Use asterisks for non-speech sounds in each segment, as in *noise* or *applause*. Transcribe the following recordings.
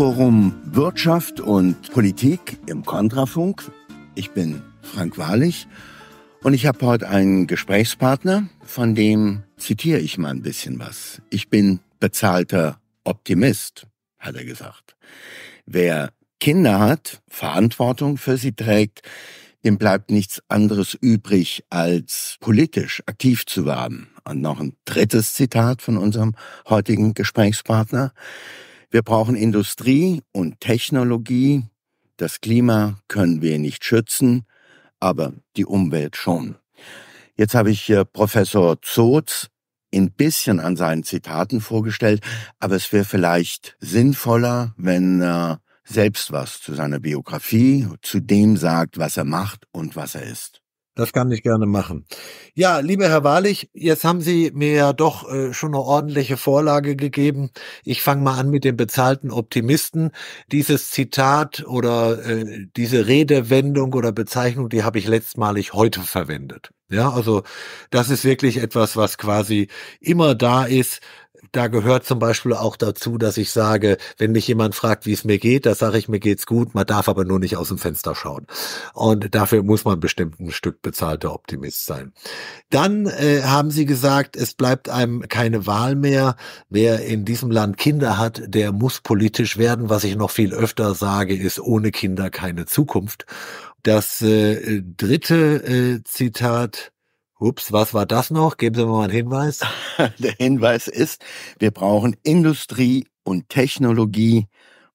Forum Wirtschaft und Politik im Kontrafunk. Ich bin Frank Wahrlich und ich habe heute einen Gesprächspartner, von dem zitiere ich mal ein bisschen was. Ich bin bezahlter Optimist, hat er gesagt. Wer Kinder hat, Verantwortung für sie trägt, dem bleibt nichts anderes übrig, als politisch aktiv zu werden. Und noch ein drittes Zitat von unserem heutigen Gesprächspartner. Wir brauchen Industrie und Technologie. Das Klima können wir nicht schützen, aber die Umwelt schon. Jetzt habe ich äh, Professor Zotz ein bisschen an seinen Zitaten vorgestellt, aber es wäre vielleicht sinnvoller, wenn er selbst was zu seiner Biografie, zu dem sagt, was er macht und was er ist. Das kann ich gerne machen. Ja, lieber Herr Wahrlich, jetzt haben Sie mir ja doch äh, schon eine ordentliche Vorlage gegeben. Ich fange mal an mit dem bezahlten Optimisten. Dieses Zitat oder äh, diese Redewendung oder Bezeichnung, die habe ich letztmalig heute verwendet. Ja, also das ist wirklich etwas, was quasi immer da ist, da gehört zum Beispiel auch dazu, dass ich sage, wenn mich jemand fragt, wie es mir geht, da sage ich, mir geht's gut, man darf aber nur nicht aus dem Fenster schauen. Und dafür muss man bestimmt ein Stück bezahlter Optimist sein. Dann äh, haben sie gesagt, es bleibt einem keine Wahl mehr. Wer in diesem Land Kinder hat, der muss politisch werden. Was ich noch viel öfter sage, ist ohne Kinder keine Zukunft. Das äh, dritte äh, Zitat Ups, was war das noch? Geben Sie mir mal einen Hinweis. *laughs* Der Hinweis ist, wir brauchen Industrie und Technologie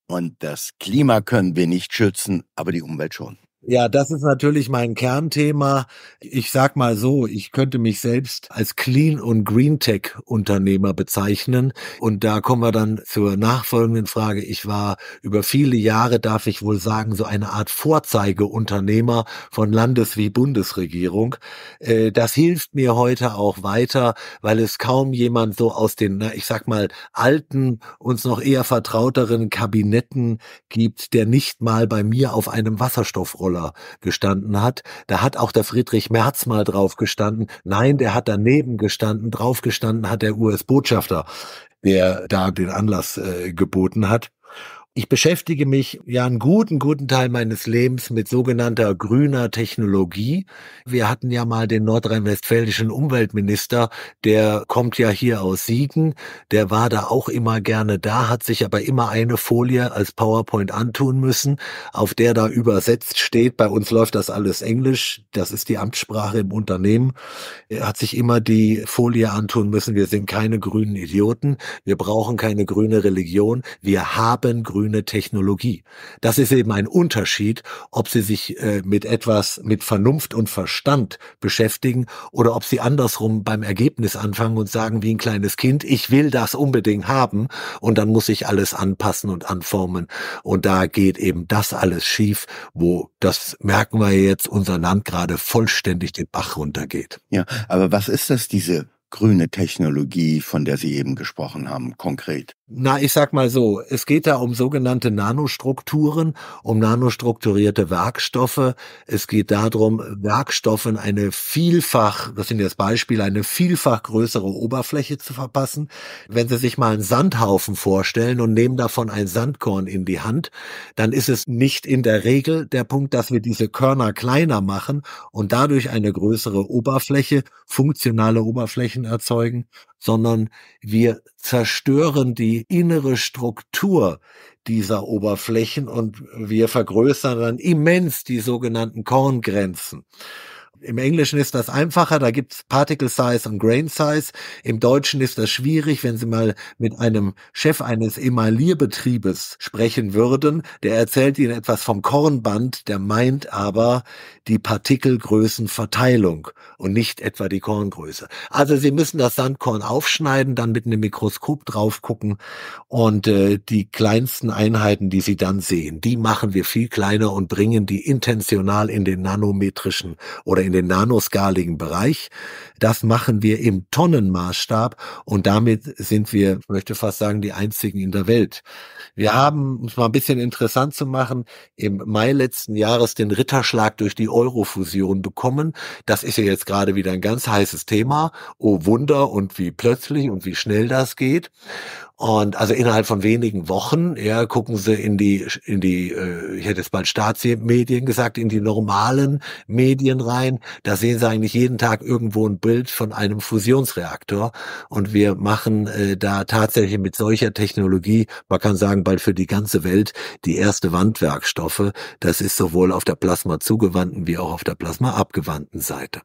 und das Klima können wir nicht schützen, aber die Umwelt schon. Ja, das ist natürlich mein Kernthema. Ich sag mal so, ich könnte mich selbst als Clean und Green Tech Unternehmer bezeichnen. Und da kommen wir dann zur nachfolgenden Frage. Ich war über viele Jahre, darf ich wohl sagen, so eine Art Vorzeigeunternehmer von Landes- wie Bundesregierung. Äh, das hilft mir heute auch weiter, weil es kaum jemand so aus den, ich sag mal, alten, uns noch eher vertrauteren Kabinetten gibt, der nicht mal bei mir auf einem Wasserstoffroller Fußballer gestanden hat. Da hat auch der Friedrich Merz mal drauf gestanden. Nein, der hat daneben gestanden. Drauf gestanden hat der US-Botschafter, der da den Anlass äh, geboten hat. Ich beschäftige mich ja einen guten, guten Teil meines Lebens mit sogenannter grüner Technologie. Wir hatten ja mal den nordrhein-westfälischen Umweltminister, der kommt ja hier aus Siegen, der war da auch immer gerne da, hat sich aber immer eine Folie als PowerPoint antun müssen, auf der da übersetzt steht, bei uns läuft das alles Englisch, das ist die Amtssprache im Unternehmen, er hat sich immer die Folie antun müssen, wir sind keine grünen Idioten, wir brauchen keine grüne Religion, wir haben grüne grüne Technologie. Das ist eben ein Unterschied, ob sie sich äh, mit etwas mit Vernunft und Verstand beschäftigen oder ob sie andersrum beim Ergebnis anfangen und sagen wie ein kleines Kind, ich will das unbedingt haben und dann muss ich alles anpassen und anformen. Und da geht eben das alles schief, wo das merken wir jetzt, unser Land gerade vollständig den Bach runtergeht. Ja, aber was ist das, diese grüne Technologie, von der Sie eben gesprochen haben, konkret? Na, ich sag mal so, es geht da um sogenannte Nanostrukturen, um nanostrukturierte Werkstoffe. Es geht darum, Werkstoffen eine vielfach, das sind jetzt Beispiele, eine vielfach größere Oberfläche zu verpassen. Wenn Sie sich mal einen Sandhaufen vorstellen und nehmen davon ein Sandkorn in die Hand, dann ist es nicht in der Regel der Punkt, dass wir diese Körner kleiner machen und dadurch eine größere Oberfläche, funktionale Oberflächen erzeugen, sondern wir zerstören die innere Struktur dieser Oberflächen und wir vergrößern dann immens die sogenannten Korngrenzen. Im Englischen ist das einfacher, da gibt's Particle Size und Grain Size. Im Deutschen ist das schwierig, wenn Sie mal mit einem Chef eines Emalierbetriebes sprechen würden. Der erzählt Ihnen etwas vom Kornband, der meint aber die Partikelgrößenverteilung und nicht etwa die Korngröße. Also Sie müssen das Sandkorn aufschneiden, dann mit einem Mikroskop drauf gucken und äh, die kleinsten Einheiten, die Sie dann sehen, die machen wir viel kleiner und bringen die intentional in den nanometrischen oder in den nanoskaligen Bereich. Das machen wir im Tonnenmaßstab und damit sind wir, ich möchte fast sagen, die einzigen in der Welt. Wir haben, um es mal ein bisschen interessant zu machen, im Mai letzten Jahres den Ritterschlag durch die Eurofusion bekommen. Das ist ja jetzt gerade wieder ein ganz heißes Thema. Oh Wunder und wie plötzlich und wie schnell das geht. Und also innerhalb von wenigen Wochen, ja, gucken sie in die, in die, äh, ich hätte jetzt mal Staatsmedien gesagt, in die normalen Medien rein. Da sehen sie eigentlich jeden Tag irgendwo ein Bild von einem Fusionsreaktor. Und wir machen äh, da tatsächlich mit solcher Technologie, man kann sagen, bald für die ganze Welt die erste Wandwerkstoffe. Das ist sowohl auf der plasma zugewandten wie auch auf der plasma abgewandten Seite.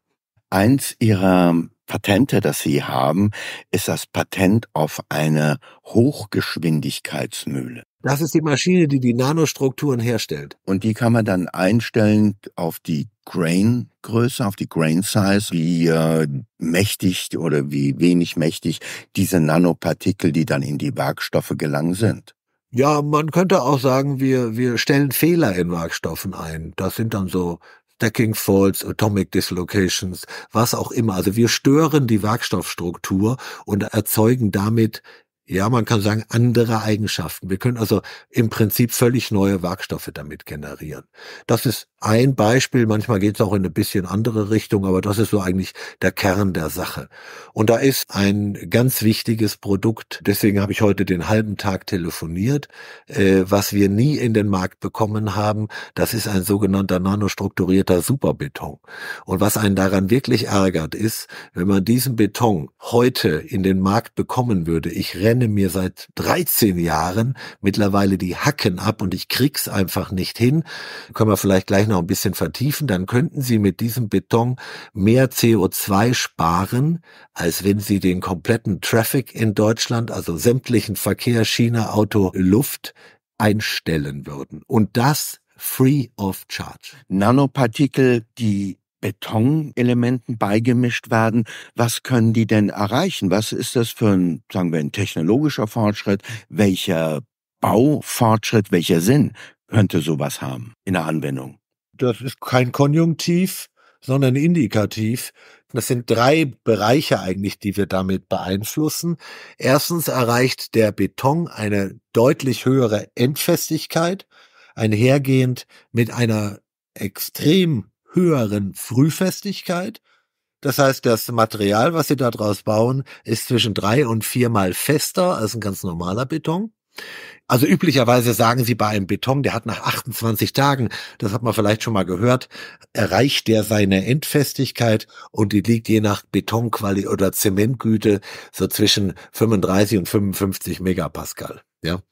Eins ihrer Patente, das sie haben, ist das Patent auf eine Hochgeschwindigkeitsmühle. Das ist die Maschine, die die Nanostrukturen herstellt. Und die kann man dann einstellen auf die Grain-Größe, auf die Grain-Size, wie äh, mächtig oder wie wenig mächtig diese Nanopartikel, die dann in die Werkstoffe gelangen, sind. Ja, man könnte auch sagen, wir, wir stellen Fehler in Werkstoffen ein. Das sind dann so Stacking Faults, Atomic Dislocations, was auch immer. Also wir stören die Werkstoffstruktur und erzeugen damit ja, man kann sagen, andere Eigenschaften. Wir können also im Prinzip völlig neue Werkstoffe damit generieren. Das ist ein Beispiel. Manchmal geht es auch in eine bisschen andere Richtung, aber das ist so eigentlich der Kern der Sache. Und da ist ein ganz wichtiges Produkt, deswegen habe ich heute den halben Tag telefoniert, äh, was wir nie in den Markt bekommen haben. Das ist ein sogenannter nanostrukturierter Superbeton. Und was einen daran wirklich ärgert, ist, wenn man diesen Beton heute in den Markt bekommen würde, ich renne mir seit 13 Jahren mittlerweile die Hacken ab und ich krieg's einfach nicht hin. Können wir vielleicht gleich noch genau, ein bisschen vertiefen, dann könnten Sie mit diesem Beton mehr CO2 sparen, als wenn Sie den kompletten Traffic in Deutschland, also sämtlichen Verkehr, Schiene, Auto, Luft, einstellen würden. Und das free of charge. Nanopartikel, die Betonelementen beigemischt werden. Was können die denn erreichen? Was ist das für ein, sagen wir, ein technologischer Fortschritt? Welcher Baufortschritt, welcher Sinn könnte sowas haben in der Anwendung? das ist kein Konjunktiv, sondern indikativ. Das sind drei Bereiche eigentlich, die wir damit beeinflussen. Erstens erreicht der Beton eine deutlich höhere Endfestigkeit, einhergehend mit einer extrem höheren Frühfestigkeit. Das heißt, das Material, was Sie daraus bauen, ist zwischen drei und viermal fester als ein ganz normaler Beton. Also üblicherweise sagen sie bei einem Beton, der hat nach 28 Tagen, das hat man vielleicht schon mal gehört, erreicht der seine Endfestigkeit und die liegt je nach Betonqualität oder Zementgüte so zwischen 35 und 55 Megapascal. Ja.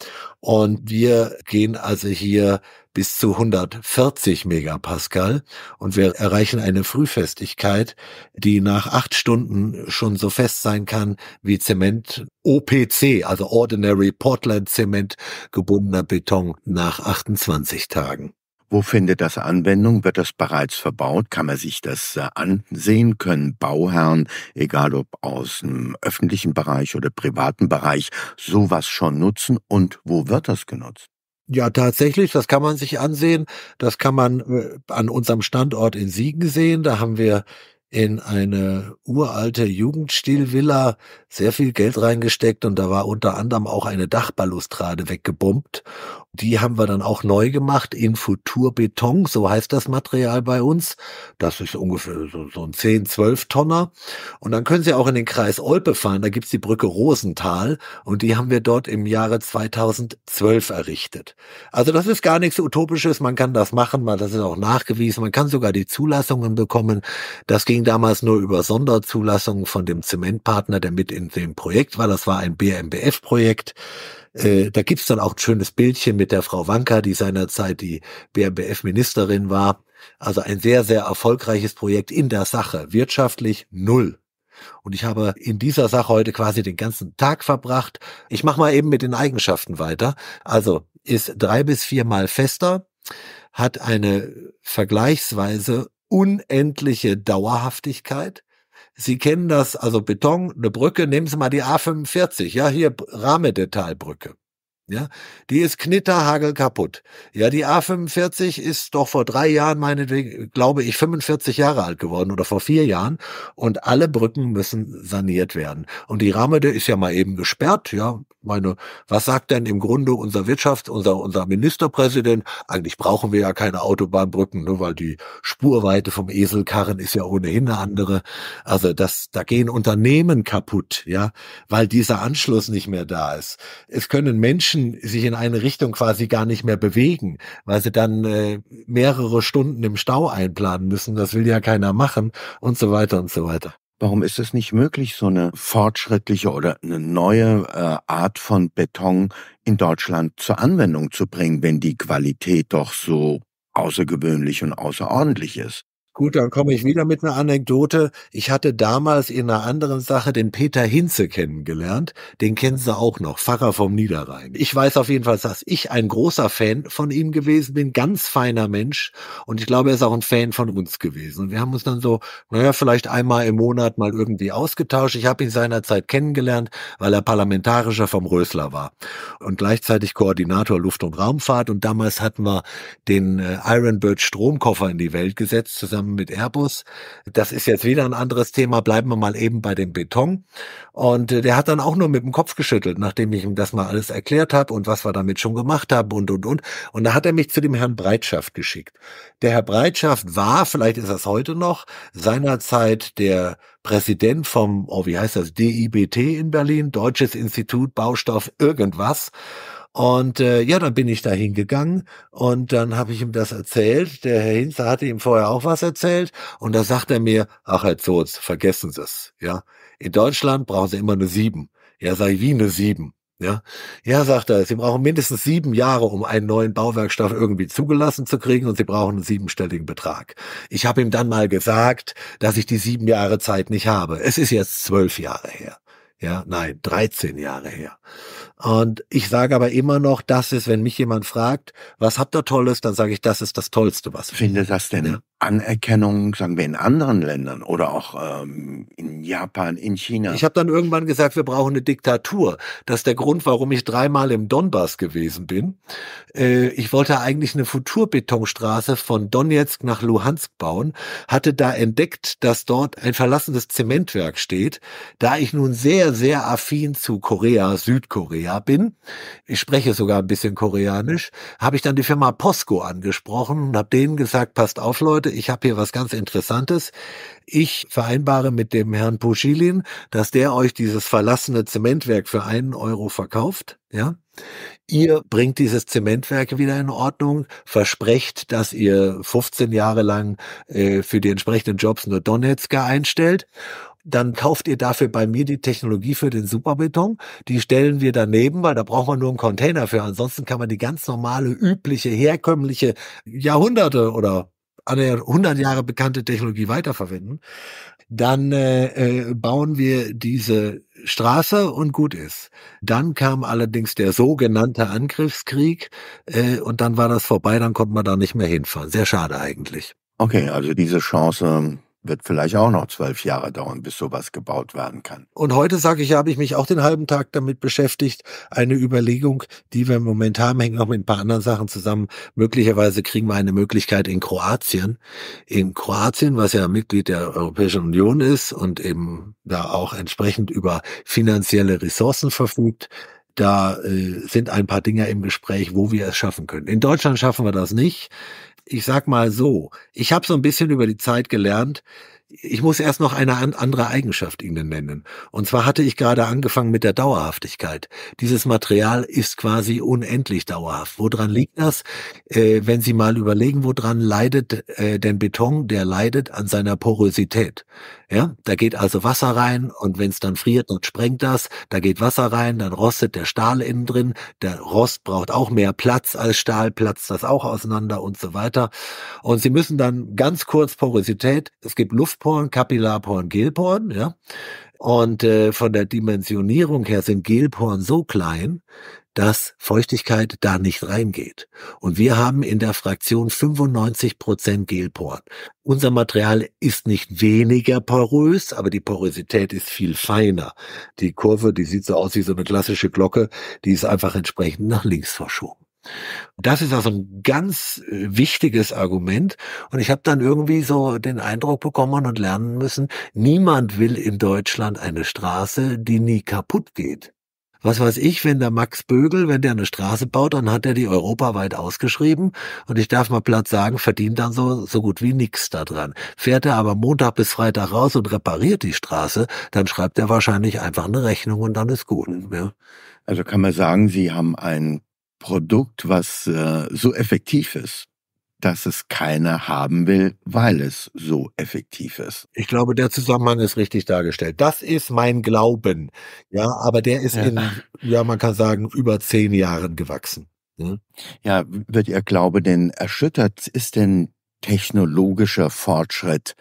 Und wir gehen also hier bis zu 140 Megapascal und wir erreichen eine Frühfestigkeit, die nach acht Stunden schon so fest sein kann wie Zement OPC, also Ordinary Portland Zement gebundener Beton nach 28 Tagen. Wo findet das Anwendung? Wird das bereits verbaut? Kann man sich das äh, ansehen? Können Bauherren, egal ob aus dem öffentlichen Bereich oder privaten Bereich, sowas schon nutzen? Und wo wird das genutzt? Ja, tatsächlich, das kann man sich ansehen. Das kann man äh, an unserem Standort in Siegen sehen. Da haben wir in eine uralte Jugendstilvilla sehr viel Geld reingesteckt und da war unter anderem auch eine Dachbalustrade weggebombt. Die haben wir dann auch neu gemacht in Futurbeton, so heißt das Material bei uns. Das ist ungefähr so, so ein 10, 12 Tonner. Und dann können Sie auch in den Kreis Olpe fahren, da gibt's die Brücke Rosenthal und die haben wir dort im Jahre 2012 errichtet. Also das ist gar nichts Utopisches, man kann das machen, weil das ist auch nachgewiesen, man kann sogar die Zulassungen bekommen. Das ging ging damals nur über Sonderzulassungen von dem Zementpartner, der mit in dem Projekt war. Das war ein BMBF-Projekt. Äh, da gibt's dann auch ein schönes Bildchen mit der Frau Wanka, die seinerzeit die BMBF-Ministerin war. Also ein sehr, sehr erfolgreiches Projekt in der Sache. Wirtschaftlich null. Und ich habe in dieser Sache heute quasi den ganzen Tag verbracht. Ich mache mal eben mit den Eigenschaften weiter. Also ist drei bis viermal fester, hat eine vergleichsweise unendliche Dauerhaftigkeit. Sie kennen das, also Beton, eine Brücke, nehmen Sie mal die A45, ja, hier Rahmedetailbrücke. Ja, die ist knitterhagel kaputt. Ja, die A45 ist doch vor drei Jahren, meinetwegen, glaube ich, 45 Jahre alt geworden oder vor vier Jahren. Und alle Brücken müssen saniert werden. Und die Rame, der ist ja mal eben gesperrt. Ja, meine, was sagt denn im Grunde unser Wirtschaft, unser, unser Ministerpräsident? Eigentlich brauchen wir ja keine Autobahnbrücken, nur ne, weil die Spurweite vom Eselkarren ist ja ohnehin eine andere. Also das, da gehen Unternehmen kaputt, ja, weil dieser Anschluss nicht mehr da ist. Es können Menschen Menschen sich in eine Richtung quasi gar nicht mehr bewegen, weil sie dann äh, mehrere Stunden im Stau einplanen müssen. Das will ja keiner machen und so weiter und so weiter. Warum ist es nicht möglich, so eine fortschrittliche oder eine neue äh, Art von Beton in Deutschland zur Anwendung zu bringen, wenn die Qualität doch so außergewöhnlich und außerordentlich ist? Gut, dann komme ich wieder mit einer Anekdote. Ich hatte damals in einer anderen Sache den Peter Hinze kennengelernt. Den kennen Sie auch noch, Pfarrer vom Niederrhein. Ich weiß auf jeden Fall, dass ich ein großer Fan von ihm gewesen bin, ganz feiner Mensch. Und ich glaube, er ist auch ein Fan von uns gewesen. Und wir haben uns dann so, naja, vielleicht einmal im Monat mal irgendwie ausgetauscht. Ich habe ihn seinerzeit kennengelernt, weil er Parlamentarischer vom Rösler war und gleichzeitig Koordinator Luft- und Raumfahrt. Und damals hatten wir den äh, Ironbird Stromkoffer in die Welt gesetzt, zusammen zusammen mit Airbus. Das ist jetzt wieder ein anderes Thema. Bleiben wir mal eben bei dem Beton. Und äh, der hat dann auch nur mit dem Kopf geschüttelt, nachdem ich ihm das mal alles erklärt habe und was wir damit schon gemacht haben und, und, und. Und da hat er mich zu dem Herrn Breitschaft geschickt. Der Herr Breitschaft war, vielleicht ist das heute noch, seinerzeit der Präsident vom, oh, wie heißt das, DIBT in Berlin, Deutsches Institut Baustoff irgendwas. Und äh, ja, dann bin ich da hingegangen und dann habe ich ihm das erzählt. Der Herr Hinzer hatte ihm vorher auch was erzählt und da sagt er mir, ach Herr Zotz, vergessen Sie es. Ja, in Deutschland brauchen Sie immer eine Sieben. Ja, sei wie eine Sieben. Ja, ja, sagt er, Sie brauchen mindestens sieben Jahre, um einen neuen Bauwerkstoff irgendwie zugelassen zu kriegen und Sie brauchen einen siebenstelligen Betrag. Ich habe ihm dann mal gesagt, dass ich die sieben Jahre Zeit nicht habe. Es ist jetzt zwölf Jahre her. Ja, nein, 13 Jahre her. Und ich sage aber immer noch, das ist, wenn mich jemand fragt, was habt ihr Tolles, dann sage ich, das ist das Tollste, was. Finde das denn ja. Anerkennung, sagen wir, in anderen Ländern oder auch ähm, in Japan, in China? Ich habe dann irgendwann gesagt, wir brauchen eine Diktatur. Das ist der Grund, warum ich dreimal im Donbass gewesen bin. Äh, ich wollte eigentlich eine Futurbetonstraße von Donetsk nach Luhansk bauen, hatte da entdeckt, dass dort ein verlassenes Zementwerk steht. Da ich nun sehr, sehr affin zu Korea, Südkorea, Südkorea bin, ich spreche sogar ein bisschen Koreanisch, habe ich dann die Firma Posco angesprochen und habe denen gesagt, passt auf Leute, ich habe hier was ganz Interessantes. Ich vereinbare mit dem Herrn Puschilin, dass der euch dieses verlassene Zementwerk für einen Euro verkauft. Ja, Ihr bringt dieses Zementwerk wieder in Ordnung, versprecht, dass ihr 15 Jahre lang äh, für die entsprechenden Jobs nur Donetsker einstellt dann kauft ihr dafür bei mir die Technologie für den Superbeton. Die stellen wir daneben, weil da braucht man nur einen Container für. Ansonsten kann man die ganz normale, übliche, herkömmliche Jahrhunderte oder 100 Jahre bekannte Technologie weiterverwenden. Dann äh, äh, bauen wir diese Straße und gut ist. Dann kam allerdings der sogenannte Angriffskrieg äh, und dann war das vorbei, dann konnte man da nicht mehr hinfahren. Sehr schade eigentlich. Okay, also diese Chance wird vielleicht auch noch zwölf Jahre dauern, bis sowas gebaut werden kann. Und heute sage ich, habe ich mich auch den halben Tag damit beschäftigt. Eine Überlegung, die wir im Moment haben, hängt noch mit ein paar anderen Sachen zusammen. Möglicherweise kriegen wir eine Möglichkeit in Kroatien. In Kroatien, was ja Mitglied der Europäischen Union ist und eben da auch entsprechend über finanzielle Ressourcen verfügt, da äh, sind ein paar Dinge im Gespräch, wo wir es schaffen können. In Deutschland schaffen wir das nicht ich sag mal so, ich habe so ein bisschen über die Zeit gelernt, ich muss erst noch eine andere Eigenschaft Ihnen nennen. Und zwar hatte ich gerade angefangen mit der Dauerhaftigkeit. Dieses Material ist quasi unendlich dauerhaft. Woran liegt das? Äh, wenn Sie mal überlegen, woran leidet äh, denn Beton? Der leidet an seiner Porosität. Ja, da geht also Wasser rein und wenn es dann friert, dann sprengt das. Da geht Wasser rein, dann rostet der Stahl innen drin. Der Rost braucht auch mehr Platz als Stahl, platzt das auch auseinander und so weiter. Und Sie müssen dann ganz kurz Porosität. Es gibt Luft Sexporn, Kapillarporn, Gelporn, ja. Und äh, von der Dimensionierung her sind Gelporn so klein, dass Feuchtigkeit da nicht reingeht. Und wir haben in der Fraktion 95 Prozent Gelporn. Unser Material ist nicht weniger porös, aber die Porosität ist viel feiner. Die Kurve, die sieht so aus wie so eine klassische Glocke, die ist einfach entsprechend nach links verschoben. Das ist also ein ganz äh, wichtiges Argument. Und ich habe dann irgendwie so den Eindruck bekommen und lernen müssen, niemand will in Deutschland eine Straße, die nie kaputt geht. Was weiß ich, wenn der Max Bögel, wenn der eine Straße baut, dann hat er die europaweit ausgeschrieben und ich darf mal platt sagen, verdient dann so, so gut wie nichts daran. Fährt er aber Montag bis Freitag raus und repariert die Straße, dann schreibt er wahrscheinlich einfach eine Rechnung und dann ist gut. Mhm. Ja. Also kann man sagen, Sie haben einen Produkt, was äh, so effektiv ist, dass es keiner haben will, weil es so effektiv ist. Ich glaube, der Zusammenhang ist richtig dargestellt. Das ist mein Glauben. Ja, aber der ist ja. in, ja, man kann sagen, über zehn Jahren gewachsen. Hm? Ja, wird Ihr Glaube denn erschüttert? Ist denn technologischer Fortschritt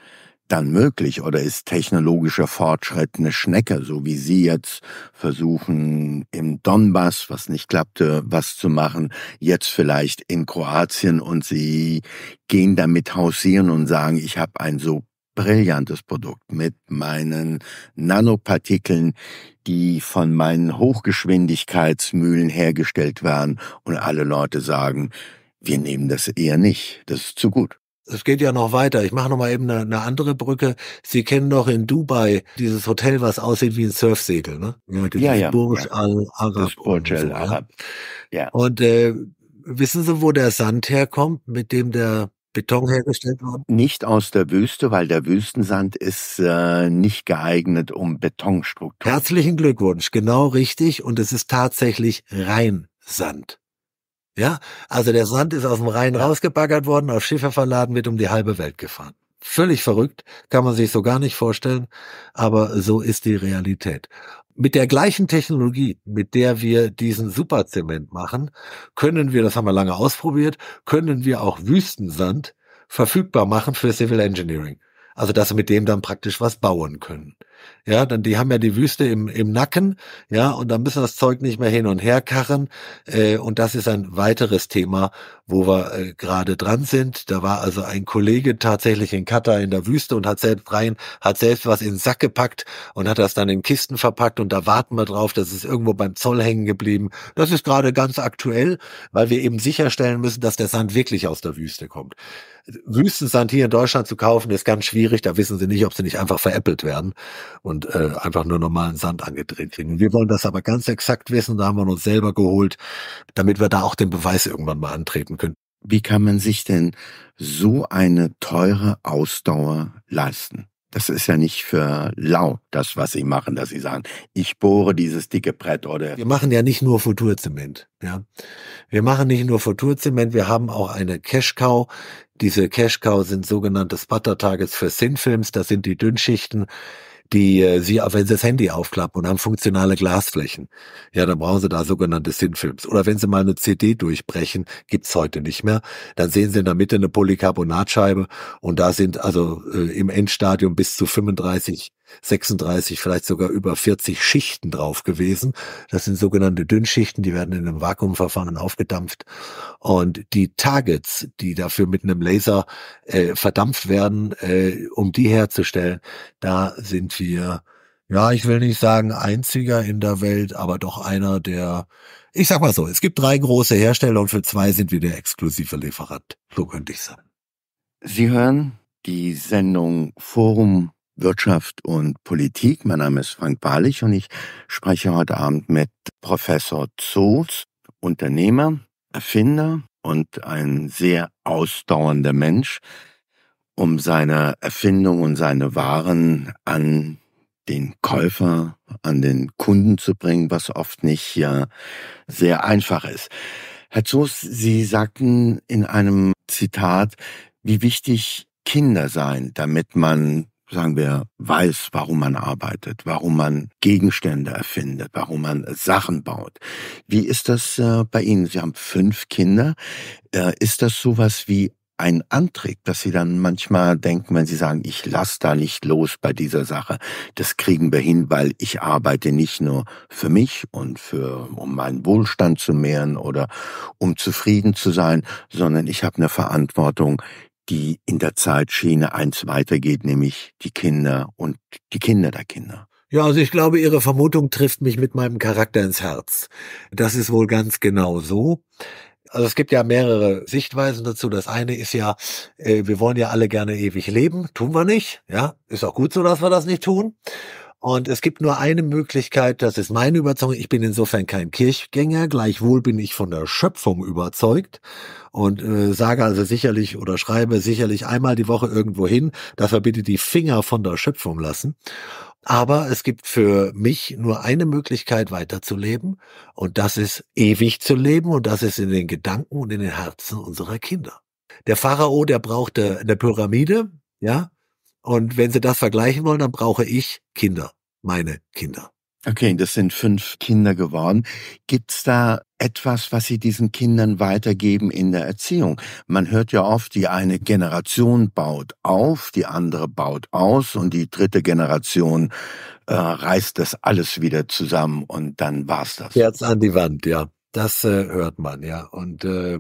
dann möglich? Oder ist technologischer Fortschritt eine Schnecke, so wie Sie jetzt versuchen, im Donbass, was nicht klappte, was zu machen, jetzt vielleicht in Kroatien und Sie gehen damit hausieren und sagen, ich habe ein so brillantes Produkt mit meinen Nanopartikeln, die von meinen Hochgeschwindigkeitsmühlen hergestellt werden und alle Leute sagen, wir nehmen das eher nicht, das ist zu gut es geht ja noch weiter. Ich mache noch mal eben eine, eine, andere Brücke. Sie kennen doch in Dubai dieses Hotel, was aussieht wie ein Surfsegel, ne? Ja, ja, ja. Burj ja. Al Arab. Das Burj Al Arab. Ja. Und äh, wissen Sie, wo der Sand herkommt, mit dem der Beton hergestellt wurde? Nicht aus der Wüste, weil der Wüstensand ist äh, nicht geeignet um Betonstruktur. Herzlichen Glückwunsch, genau richtig. Und es ist tatsächlich rein Sand. Ja, also der Sand ist aus dem Rhein rausgebaggert worden, auf Schiffe verladen, wird um die halbe Welt gefahren. Völlig verrückt, kann man sich so gar nicht vorstellen, aber so ist die Realität. Mit der gleichen Technologie, mit der wir diesen Superzement machen, können wir, das haben wir lange ausprobiert, können wir auch Wüstensand verfügbar machen für Civil Engineering. Also dass wir mit dem dann praktisch was bauen können ja, dann die haben ja die Wüste im, im Nacken, ja, und dann müssen das Zeug nicht mehr hin und her karren. Äh, und das ist ein weiteres Thema, wo wir äh, gerade dran sind. Da war also ein Kollege tatsächlich in Katar in der Wüste und hat selbst rein, hat selbst was in den Sack gepackt und hat das dann in Kisten verpackt und da warten wir drauf, dass es irgendwo beim Zoll hängen geblieben. Das ist gerade ganz aktuell, weil wir eben sicherstellen müssen, dass der Sand wirklich aus der Wüste kommt. Wüstensand hier in Deutschland zu kaufen, ist ganz schwierig, da wissen sie nicht, ob sie nicht einfach veräppelt werden. Und und äh, einfach nur normalen Sand angedreht kriegen. Wir wollen das aber ganz exakt wissen, da haben wir uns selber geholt, damit wir da auch den Beweis irgendwann mal antreten können. Wie kann man sich denn so eine teure Ausdauer leisten? Das ist ja nicht für lau, das, was sie machen, dass sie sagen, ich bohre dieses dicke Brett oder. Wir machen ja nicht nur Futurzement, ja. Wir machen nicht nur Futurzement, wir haben auch eine Cashcow. Diese Cashcow sind sogenannte Sputter-Targets für Sinnfilms, das sind die Dünnschichten, die äh, sie auf das Handy aufklappen und haben funktionale Glasflächen. Ja, dann brauchen sie da sogenannte Sinfilms. Oder wenn sie mal eine CD durchbrechen, gibt's heute nicht mehr, dann sehen sie in der Mitte eine Polycarbonatscheibe und da sind also äh, im Endstadium bis zu 35 36, vielleicht sogar über 40 Schichten drauf gewesen. Das sind sogenannte Dünnschichten, die werden in einem Vakuumverfahren aufgedampft. Und die Targets, die dafür mit einem Laser äh, verdampft werden, äh, um die herzustellen, da sind wir, ja, ich will nicht sagen einziger in der Welt, aber doch einer der, ich sag mal so, es gibt drei große Hersteller und für zwei sind wir der exklusive Lieferant. So könnte ich sagen. Sie hören die Sendung Forum Wirtschaft und Politik. Mein Name ist Frank Barlich und ich spreche heute Abend mit Professor Zoos, Unternehmer, Erfinder und ein sehr ausdauernder Mensch, um seine Erfindung und seine Waren an den Käufer, an den Kunden zu bringen, was oft nicht ja sehr einfach ist. Herr Zoos, Sie sagten in einem Zitat, wie wichtig Kinder sein, damit man sagen wir, weiß, warum man arbeitet, warum man Gegenstände erfindet, warum man äh, Sachen baut. Wie ist das äh, bei Ihnen? Sie haben fünf Kinder. Äh, ist das sowas wie ein Antrieb, dass Sie dann manchmal denken, wenn Sie sagen, ich lass da nicht los bei dieser Sache, das kriegen wir hin, weil ich arbeite nicht nur für mich und für, um meinen Wohlstand zu mehren oder um zufrieden zu sein, sondern ich habe eine Verantwortung, die in der Zeitschiene eins weitergeht, nämlich die Kinder und die Kinder der Kinder. Ja, also ich glaube, Ihre Vermutung trifft mich mit meinem Charakter ins Herz. Das ist wohl ganz genau so. Also es gibt ja mehrere Sichtweisen dazu. Das eine ist ja, äh, wir wollen ja alle gerne ewig leben, tun wir nicht. Ja, ist auch gut so, dass wir das nicht tun. Und es gibt nur eine Möglichkeit, das ist meine Überzeugung. Ich bin insofern kein Kirchgänger, gleichwohl bin ich von der Schöpfung überzeugt und äh, sage also sicherlich oder schreibe sicherlich einmal die Woche irgendwo hin, dass wir bitte die Finger von der Schöpfung lassen. Aber es gibt für mich nur eine Möglichkeit weiterzuleben und das ist ewig zu leben und das ist in den Gedanken und in den Herzen unserer Kinder. Der Pharao, der brauchte eine Pyramide, ja, und wenn Sie das vergleichen wollen, dann brauche ich Kinder, meine Kinder. Okay, das sind fünf Kinder geworden. Gibt's da etwas, was Sie diesen Kindern weitergeben in der Erziehung? Man hört ja oft, die eine Generation baut auf, die andere baut aus und die dritte Generation äh, reißt das alles wieder zusammen und dann war's das. Herz an die Wand, ja. Das äh, hört man, ja. Und äh,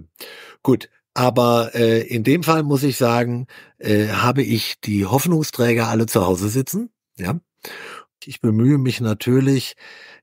gut, aber äh, in dem Fall muss ich sagen, äh, habe ich die Hoffnungsträger alle zu Hause sitzen. Ja. Ich bemühe mich natürlich,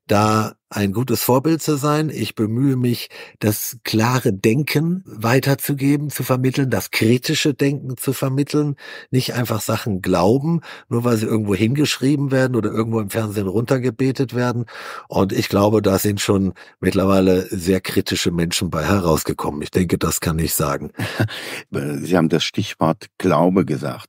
da ein gutes Vorbild zu sein. Ich bemühe mich, das klare Denken weiterzugeben, zu vermitteln, das kritische Denken zu vermitteln, nicht einfach Sachen glauben, nur weil sie irgendwo hingeschrieben werden oder irgendwo im Fernsehen runtergebetet werden. Und ich glaube, da sind schon mittlerweile sehr kritische Menschen bei herausgekommen. Ich denke, das kann ich sagen. *laughs* Sie haben das Stichwort Glaube gesagt.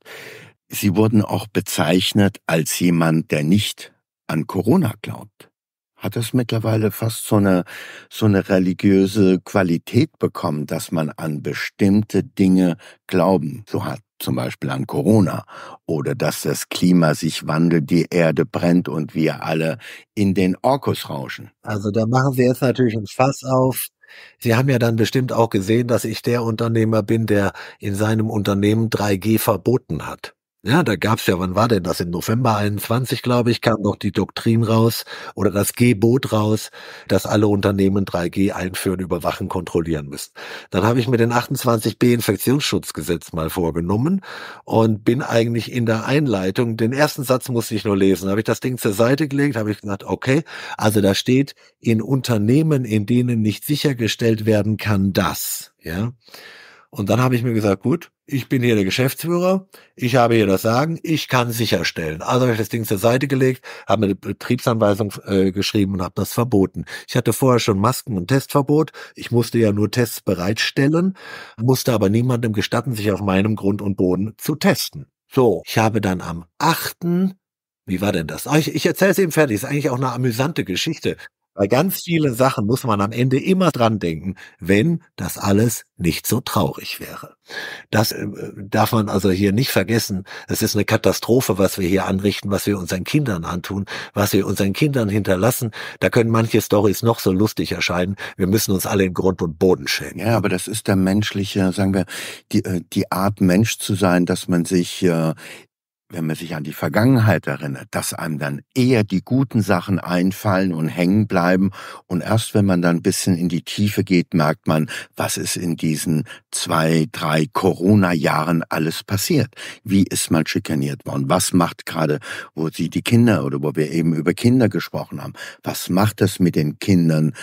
Sie wurden auch bezeichnet als jemand, der nicht an Corona glaubt hat es mittlerweile fast so eine, so eine religiöse Qualität bekommen, dass man an bestimmte Dinge Glauben so hat. Zum Beispiel an Corona oder dass das Klima sich wandelt, die Erde brennt und wir alle in den Orkus rauschen. Also da machen Sie jetzt natürlich ein Fass auf, Sie haben ja dann bestimmt auch gesehen, dass ich der Unternehmer bin, der in seinem Unternehmen 3G verboten hat. Ja, da gab's ja, wann war denn das? Im November 21, glaube ich, kam doch die Doktrin raus oder das Gebot raus, dass alle Unternehmen 3G einführen, überwachen, kontrollieren müssen. Dann habe ich mir den 28b Infektionsschutzgesetz mal vorgenommen und bin eigentlich in der Einleitung, den ersten Satz musste ich nur lesen, habe ich das Ding zur Seite gelegt, habe ich gesagt, okay, also da steht, in Unternehmen, in denen nicht sichergestellt werden kann, das, ja, und dann habe ich mir gesagt, gut, ich bin hier der Geschäftsführer, ich habe hier das Sagen, ich kann sicherstellen. Also habe ich das Ding zur Seite gelegt, habe mir eine Betriebsanweisung äh, geschrieben und habe das verboten. Ich hatte vorher schon Masken- und Testverbot. Ich musste ja nur Tests bereitstellen, musste aber niemandem gestatten, sich auf meinem Grund und Boden zu testen. So, ich habe dann am 8. Wie war denn das? Ah, ich, ich erzähle es eben fertig. Ist eigentlich auch eine amüsante Geschichte. Bei ganz vielen Sachen muss man am Ende immer dran denken, wenn das alles nicht so traurig wäre. Das äh, darf man also hier nicht vergessen. Es ist eine Katastrophe, was wir hier anrichten, was wir unseren Kindern antun, was wir unseren Kindern hinterlassen. Da können manche Stories noch so lustig erscheinen. Wir müssen uns alle in Grund und Boden schämen. Ja, aber das ist der menschliche, sagen wir, die, äh, die Art Mensch zu sein, dass man sich äh, wenn man sich an die Vergangenheit erinnert, dass einem dann eher die guten Sachen einfallen und hängen bleiben. Und erst wenn man dann ein bisschen in die Tiefe geht, merkt man, was ist in diesen zwei, drei Corona-Jahren alles passiert. Wie ist man schikaniert worden? Was macht gerade, wo sie die Kinder oder wo wir eben über Kinder gesprochen haben? Was macht das mit den Kindern?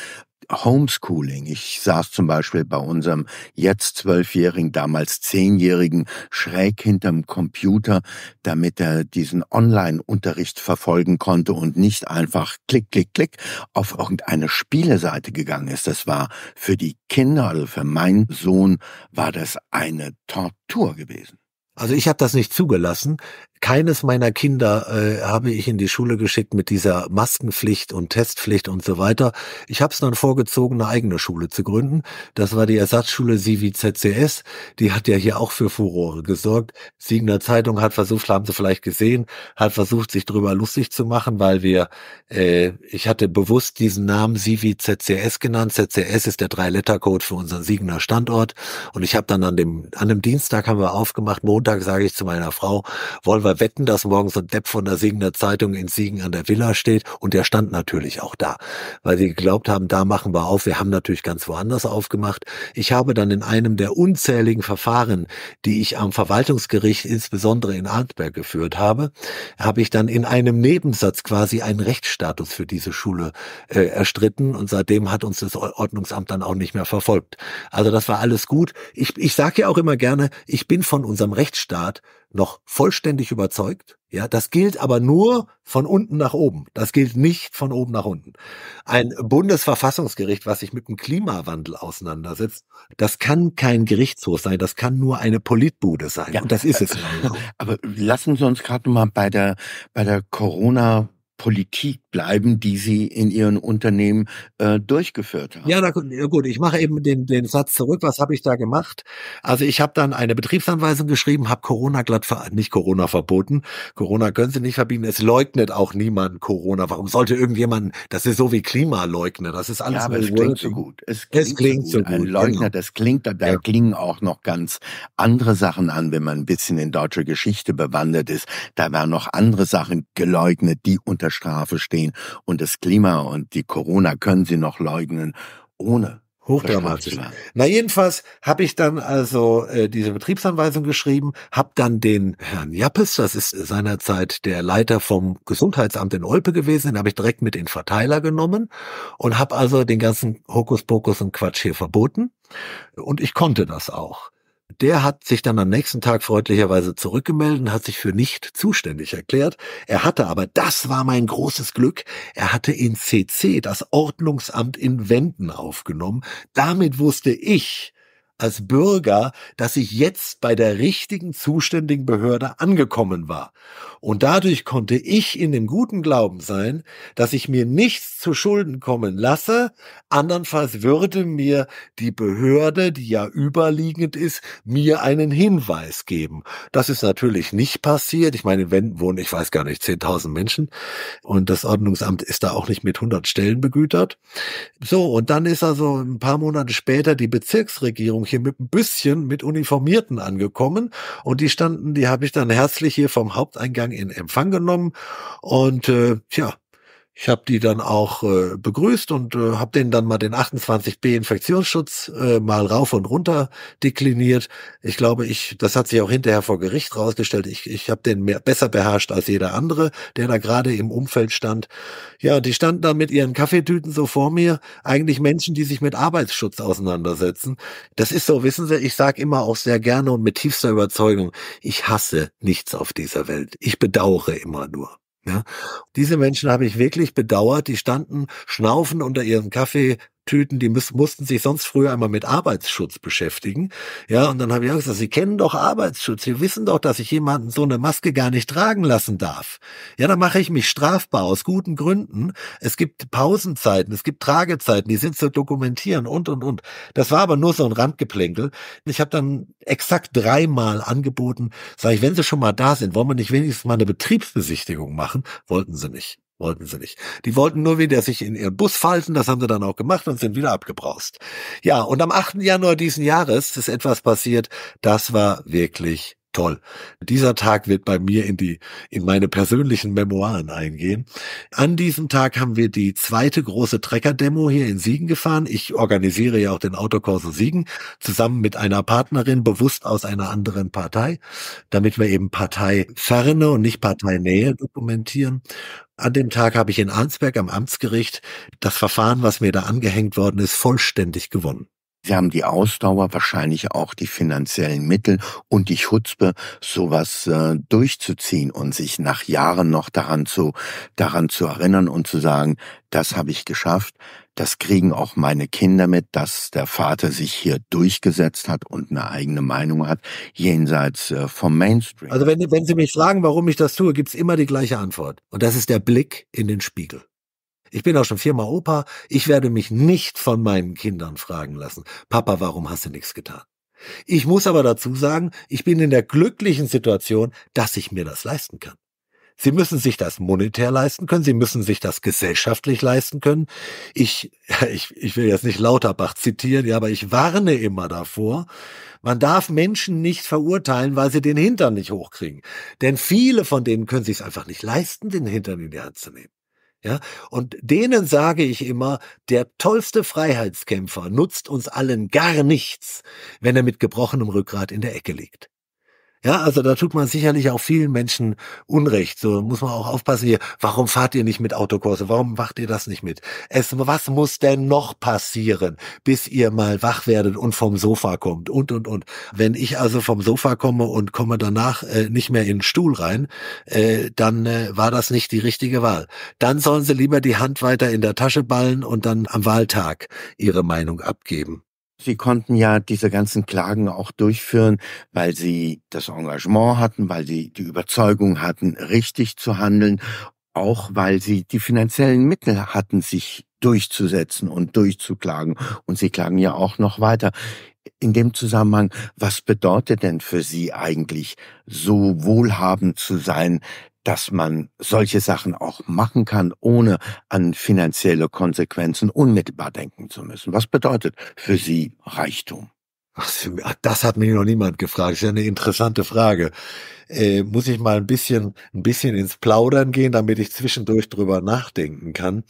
Homeschooling. Ich saß zum Beispiel bei unserem jetzt zwölfjährigen, damals zehnjährigen schräg hinterm Computer, damit er diesen Online-Unterricht verfolgen konnte und nicht einfach klick, klick, klick auf irgendeine Spieleseite gegangen ist. Das war für die Kinder, also für meinen Sohn, war das eine Tortur gewesen. Also ich habe das nicht zugelassen keines meiner Kinder äh, habe ich in die Schule geschickt mit dieser Maskenpflicht und Testpflicht und so weiter. Ich habe es dann vorgezogen, eine eigene Schule zu gründen. Das war die Ersatzschule Sivi ZCS. Die hat ja hier auch für Furore gesorgt. Siegener Zeitung hat versucht, haben Sie vielleicht gesehen, hat versucht, sich drüber lustig zu machen, weil wir, äh, ich hatte bewusst diesen Namen Sivi ZCS genannt. ZCS ist der Drei-Letter-Code für unseren Siegener Standort. Und ich habe dann an dem, an dem Dienstag haben wir aufgemacht. Montag sage ich zu meiner Frau, wollen wir sogar wetten, dass morgen ein Depp von der Siegener Zeitung in Siegen an der Villa steht. Und der stand natürlich auch da, weil sie geglaubt haben, da machen wir auf. Wir haben natürlich ganz woanders aufgemacht. Ich habe dann in einem der unzähligen Verfahren, die ich am Verwaltungsgericht, insbesondere in Arnsberg geführt habe, habe ich dann in einem Nebensatz quasi einen Rechtsstatus für diese Schule äh, erstritten. Und seitdem hat uns das Ordnungsamt dann auch nicht mehr verfolgt. Also das war alles gut. Ich, ich sage ja auch immer gerne, ich bin von unserem Rechtsstaat noch vollständig überzeugt. Ja, das gilt aber nur von unten nach oben. Das gilt nicht von oben nach unten. Ein Bundesverfassungsgericht, was sich mit dem Klimawandel auseinandersetzt, das kann kein Gerichtshof sein. Das kann nur eine Politbude sein. Ja. Und das ist es. aber lassen Sie uns gerade mal bei der, bei der Corona Politik bleiben, die sie in ihren Unternehmen äh, durchgeführt haben. Ja, da, gut, ich mache eben den, den Satz zurück. Was habe ich da gemacht? Also ich habe dann eine Betriebsanweisung geschrieben, habe Corona glatt, ver nicht Corona verboten. Corona können sie nicht verbieten. Es leugnet auch niemand Corona. Warum sollte irgendjemand, das ist so wie Klima leugnen. Das ist alles ja, aber es klingt so gut. Es klingt, es klingt so gut. Ein Leugner, genau. das klingt, da, da ja. klingen auch noch ganz andere Sachen an, wenn man ein bisschen in deutsche Geschichte bewandert ist. Da werden noch andere Sachen geleugnet, die unter Strafe stehen Energieverbrauchsindustrie und das Klima und die Corona können sie noch leugnen, ohne Hochdramatisch. Na jedenfalls habe ich dann also äh, diese Betriebsanweisung geschrieben, habe dann den Herrn Jappes, das ist seinerzeit der Leiter vom Gesundheitsamt in Olpe gewesen, den habe ich direkt mit in Verteiler genommen und habe also den ganzen Hokuspokus und Quatsch hier verboten. Und ich konnte das auch der hat sich dann am nächsten Tag freundlicherweise zurückgemeldet und hat sich für nicht zuständig erklärt. Er hatte aber, das war mein großes Glück, er hatte in CC das Ordnungsamt in Wenden aufgenommen. Damit wusste ich, als Bürger, dass ich jetzt bei der richtigen zuständigen Behörde angekommen war. Und dadurch konnte ich in dem guten Glauben sein, dass ich mir nichts zu Schulden kommen lasse. Andernfalls würde mir die Behörde, die ja überliegend ist, mir einen Hinweis geben. Das ist natürlich nicht passiert. Ich meine, wenn wohnen, ich weiß gar nicht, 10.000 Menschen. Und das Ordnungsamt ist da auch nicht mit 100 Stellen begütert. So, und dann ist also ein paar Monate später die Bezirksregierung hier mit ein bisschen mit Uniformierten angekommen. Und die standen, die habe ich dann herzlich hier vom Haupteingang in Empfang genommen. Und äh, ja, ich habe die dann auch äh, begrüßt und äh, habe denen dann mal den 28b Infektionsschutz äh, mal rauf und runter dekliniert. Ich glaube, ich, das hat sich auch hinterher vor Gericht rausgestellt. Ich, ich habe den mehr, besser beherrscht als jeder andere, der da gerade im Umfeld stand. Ja, die standen da mit ihren Kaffeetüten so vor mir. Eigentlich Menschen, die sich mit Arbeitsschutz auseinandersetzen. Das ist so, wissen Sie, ich sage immer auch sehr gerne und mit tiefster Überzeugung, ich hasse nichts auf dieser Welt. Ich bedauere immer nur. Ja, diese Menschen habe ich wirklich bedauert. Die standen schnaufend unter ihrem Kaffee Tüten, die müssen, mussten sich sonst früher einmal mit Arbeitsschutz beschäftigen. Ja, und dann habe ich auch gesagt, Sie kennen doch Arbeitsschutz, Sie wissen doch, dass ich jemanden so eine Maske gar nicht tragen lassen darf. Ja, dann mache ich mich strafbar aus guten Gründen. Es gibt Pausenzeiten, es gibt Tragezeiten, die sind zu dokumentieren und und und. Das war aber nur so ein Randgeplänkel. Ich habe dann exakt dreimal angeboten, sage ich, wenn Sie schon mal da sind, wollen wir nicht wenigstens mal eine Betriebsbesichtigung machen? Wollten sie nicht. Wollten sie nicht. Die wollten nur wieder sich in ihren Bus falten, das haben sie dann auch gemacht und sind wieder abgebraust. Ja, und am 8. Januar diesen Jahres ist etwas passiert, das war wirklich toll. Dieser Tag wird bei mir in die, in meine persönlichen Memoiren eingehen. An diesem Tag haben wir die zweite große Trecker-Demo hier in Siegen gefahren. Ich organisiere ja auch den Autokorso Siegen zusammen mit einer Partnerin, bewusst aus einer anderen Partei, damit wir eben Parteiferne und nicht Parteinähe dokumentieren. An dem Tag habe ich in Arnsberg am Amtsgericht das Verfahren, was mir da angehängt worden ist, vollständig gewonnen. Sie haben die Ausdauer, wahrscheinlich auch die finanziellen Mittel und die Chutzpe, sowas äh, durchzuziehen und sich nach Jahren noch daran zu, daran zu erinnern und zu sagen, das habe ich geschafft. Das kriegen auch meine Kinder mit, dass der Vater sich hier durchgesetzt hat und eine eigene Meinung hat, jenseits äh, vom Mainstream. Also wenn, wenn Sie mich fragen, warum ich das tue, gibt's immer die gleiche Antwort. Und das ist der Blick in den Spiegel. Ich bin auch schon viermal Opa. Ich werde mich nicht von meinen Kindern fragen lassen. Papa, warum hast du nichts getan? Ich muss aber dazu sagen, ich bin in der glücklichen Situation, dass ich mir das leisten kann. Sie müssen sich das monetär leisten können, sie müssen sich das gesellschaftlich leisten können. Ich, *laughs* ich, ich will jetzt nicht Lauterbach zitieren, ja, aber ich warne immer davor, man darf Menschen nicht verurteilen, weil sie den Hintern nicht hochkriegen. Denn viele von denen können sich es einfach nicht leisten, den Hintern in die Hand zu nehmen. Ja, und denen sage ich immer, der tollste Freiheitskämpfer nutzt uns allen gar nichts, wenn er mit gebrochenem Rückgrat in der Ecke liegt. Ja, also da tut man sicherlich auch vielen Menschen Unrecht. So muss man auch aufpassen hier. Warum fahrt ihr nicht mit Autokurse? Warum macht ihr das nicht mit? Es, was muss denn noch passieren, bis ihr mal wach werdet und vom Sofa kommt und, und, und. Wenn ich also vom Sofa komme und komme danach äh, nicht mehr in den Stuhl rein, äh, dann äh, war das nicht die richtige Wahl. Dann sollen sie lieber die Hand weiter in der Tasche ballen und dann am Wahltag ihre Meinung abgeben. Sie konnten ja diese ganzen Klagen auch durchführen, weil Sie das Engagement hatten, weil Sie die Überzeugung hatten, richtig zu handeln, auch weil Sie die finanziellen Mittel hatten, sich durchzusetzen und durchzuklagen. Und Sie klagen ja auch noch weiter. In dem Zusammenhang, was bedeutet denn für Sie eigentlich, so wohlhabend zu sein, dass man solche Sachen auch machen kann, ohne an finanzielle Konsequenzen unmittelbar denken zu müssen. Was bedeutet für Sie Reichtum? das hat mich noch niemand gefragt. Das ist ja eine interessante Frage. Äh, muss ich mal ein bisschen, ein bisschen ins Plaudern gehen, damit ich zwischendurch drüber nachdenken kann.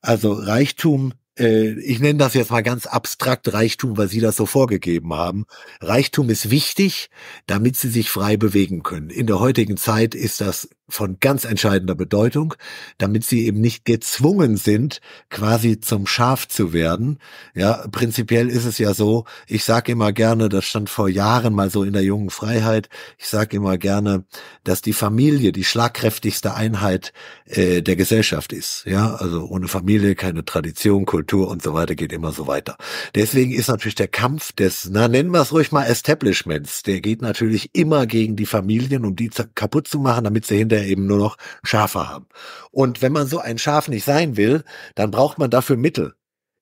Also Reichtum, äh, ich nenne das jetzt mal ganz abstrakt Reichtum, weil Sie das so vorgegeben haben. Reichtum ist wichtig, damit Sie sich frei bewegen können. In der heutigen Zeit ist das von ganz entscheidender Bedeutung, damit sie eben nicht gezwungen sind, quasi zum Schaf zu werden. Ja, prinzipiell ist es ja so, ich sage immer gerne, das stand vor Jahren mal so in der jungen Freiheit, ich sage immer gerne, dass die Familie die schlagkräftigste Einheit äh, der Gesellschaft ist. Ja, also ohne Familie keine Tradition, Kultur und so weiter geht immer so weiter. Deswegen ist natürlich der Kampf des, na nennen wir es ruhig mal Establishments, der geht natürlich immer gegen die Familien, um die kaputt zu machen, damit sie hinterher ja eben nur noch Schafe haben. Und wenn man so ein Schaf nicht sein will, dann braucht man dafür Mittel.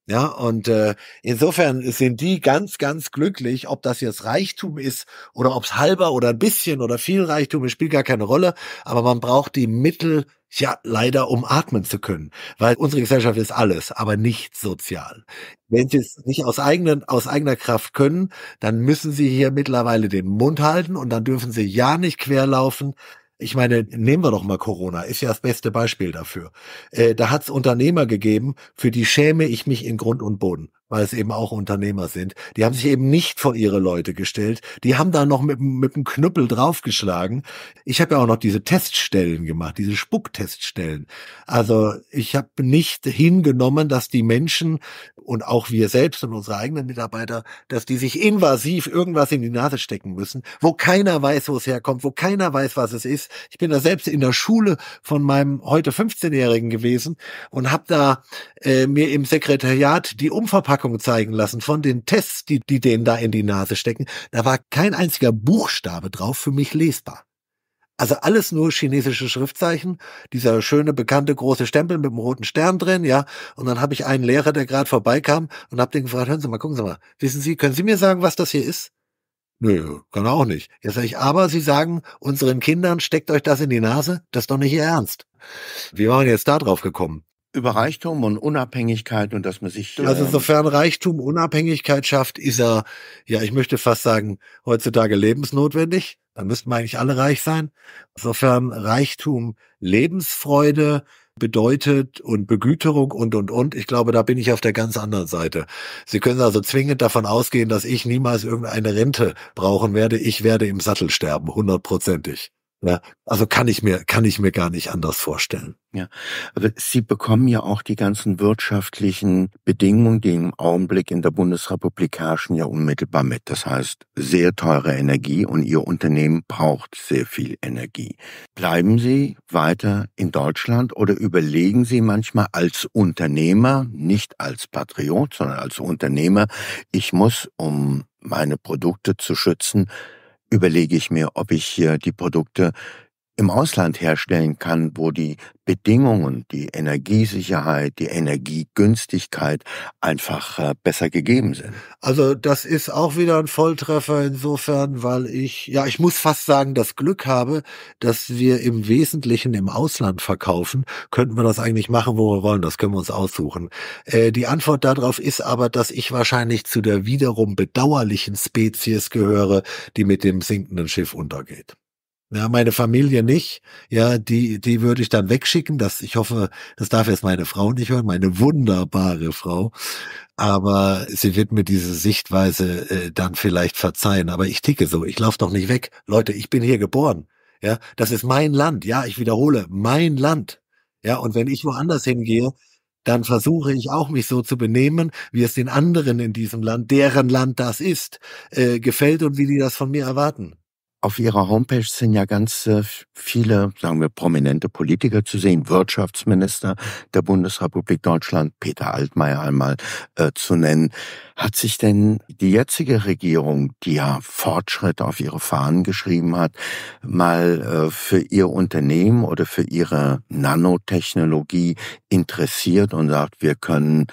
Ja, und äh, insofern sind die ganz, ganz glücklich, ob das jetzt Reichtum ist oder ob es halber oder ein bisschen oder viel Reichtum ist, spielt gar keine Rolle. Aber man braucht die Mittel, ja, leider, um atmen zu können. Weil unsere Gesellschaft ist alles, aber nicht sozial. Wenn sie es nicht aus, eigenen, aus eigener Kraft können, dann müssen sie hier mittlerweile den Mund halten und dann dürfen sie ja nicht querlaufen, ich meine, nehmen wir doch mal Corona, ist ja das beste Beispiel dafür. Äh, da hat es Unternehmer gegeben, für die schäme ich mich in Grund und Boden weil es eben auch Unternehmer sind. Die haben sich eben nicht vor ihre Leute gestellt. Die haben da noch mit, mit dem Knüppel draufgeschlagen. Ich habe ja auch noch diese Teststellen gemacht, diese Spuckteststellen. Also ich habe nicht hingenommen, dass die Menschen und auch wir selbst und unsere eigenen Mitarbeiter, dass die sich invasiv irgendwas in die Nase stecken müssen, wo keiner weiß, wo es herkommt, wo keiner weiß, was es ist. Ich bin da selbst in der Schule von meinem heute 15-Jährigen gewesen und habe da äh, mir im Sekretariat die Umverpackung Verpackung zeigen lassen, von den Tests, die, die denen da in die Nase stecken. Da war kein einziger Buchstabe drauf für mich lesbar. Also alles nur chinesische Schriftzeichen, dieser schöne bekannte große Stempel mit dem roten Stern drin, ja. Und dann habe ich einen Lehrer, der gerade vorbeikam und habe den gefragt, hören Sie mal, gucken Sie mal, wissen Sie, können Sie mir sagen, was das hier ist? Nö, kann er auch nicht. Jetzt sage ich, aber Sie sagen unseren Kindern, steckt euch das in die Nase, das ist doch nicht Ihr Ernst. Wie waren wir jetzt da drauf gekommen? über Reichtum und Unabhängigkeit und dass man sich. also äh, sofern Reichtum Unabhängigkeit schafft, ist er, ja, ich möchte fast sagen, heutzutage lebensnotwendig. Dann müssten wir eigentlich alle reich sein. Sofern Reichtum Lebensfreude bedeutet und Begüterung und, und, und. Ich glaube, da bin ich auf der ganz anderen Seite. Sie können also zwingend davon ausgehen, dass ich niemals irgendeine Rente brauchen werde. Ich werde im Sattel sterben, hundertprozentig. Ja, also kann ich mir, kann ich mir gar nicht anders vorstellen. Ja, aber Sie bekommen ja auch die ganzen wirtschaftlichen Bedingungen, die im Augenblick in der Bundesrepublik herrschen, ja unmittelbar mit. Das heißt, sehr teure Energie und Ihr Unternehmen braucht sehr viel Energie. Bleiben Sie weiter in Deutschland oder überlegen Sie manchmal als Unternehmer, nicht als Patriot, sondern als Unternehmer, ich muss, um meine Produkte zu schützen, überlege ich mir, ob ich hier die Produkte im Ausland herstellen kann, wo die Bedingungen, die Energiesicherheit, die Energiegünstigkeit einfach äh, besser gegeben sind. Also das ist auch wieder ein Volltreffer insofern, weil ich, ja, ich muss fast sagen, das Glück habe, dass wir im Wesentlichen im Ausland verkaufen. Könnten wir das eigentlich machen, wo wir wollen, das können wir uns aussuchen. Äh, die Antwort darauf ist aber, dass ich wahrscheinlich zu der wiederum bedauerlichen Spezies gehöre, die mit dem sinkenden Schiff untergeht. Ja, meine Familie nicht. Ja, die, die würde ich dann wegschicken. Das, ich hoffe, das darf jetzt meine Frau nicht hören, meine wunderbare Frau. Aber sie wird mir diese Sichtweise äh, dann vielleicht verzeihen. Aber ich ticke so. Ich laufe doch nicht weg. Leute, ich bin hier geboren. Ja, das ist mein Land. Ja, ich wiederhole, mein Land. Ja, und wenn ich woanders hingehe, dann versuche ich auch mich so zu benehmen, wie es den anderen in diesem Land, deren Land das ist, äh, gefällt und wie die das von mir erwarten. Auf Ihrer Homepage sind ja ganz äh, viele, sagen wir, prominente Politiker zu sehen. Wirtschaftsminister der Bundesrepublik Deutschland, Peter Altmaier einmal äh, zu nennen. Hat sich denn die jetzige Regierung, die ja Fortschritt auf ihre Fahnen geschrieben hat, mal äh, für ihr Unternehmen oder für ihre Nanotechnologie interessiert und sagt, wir können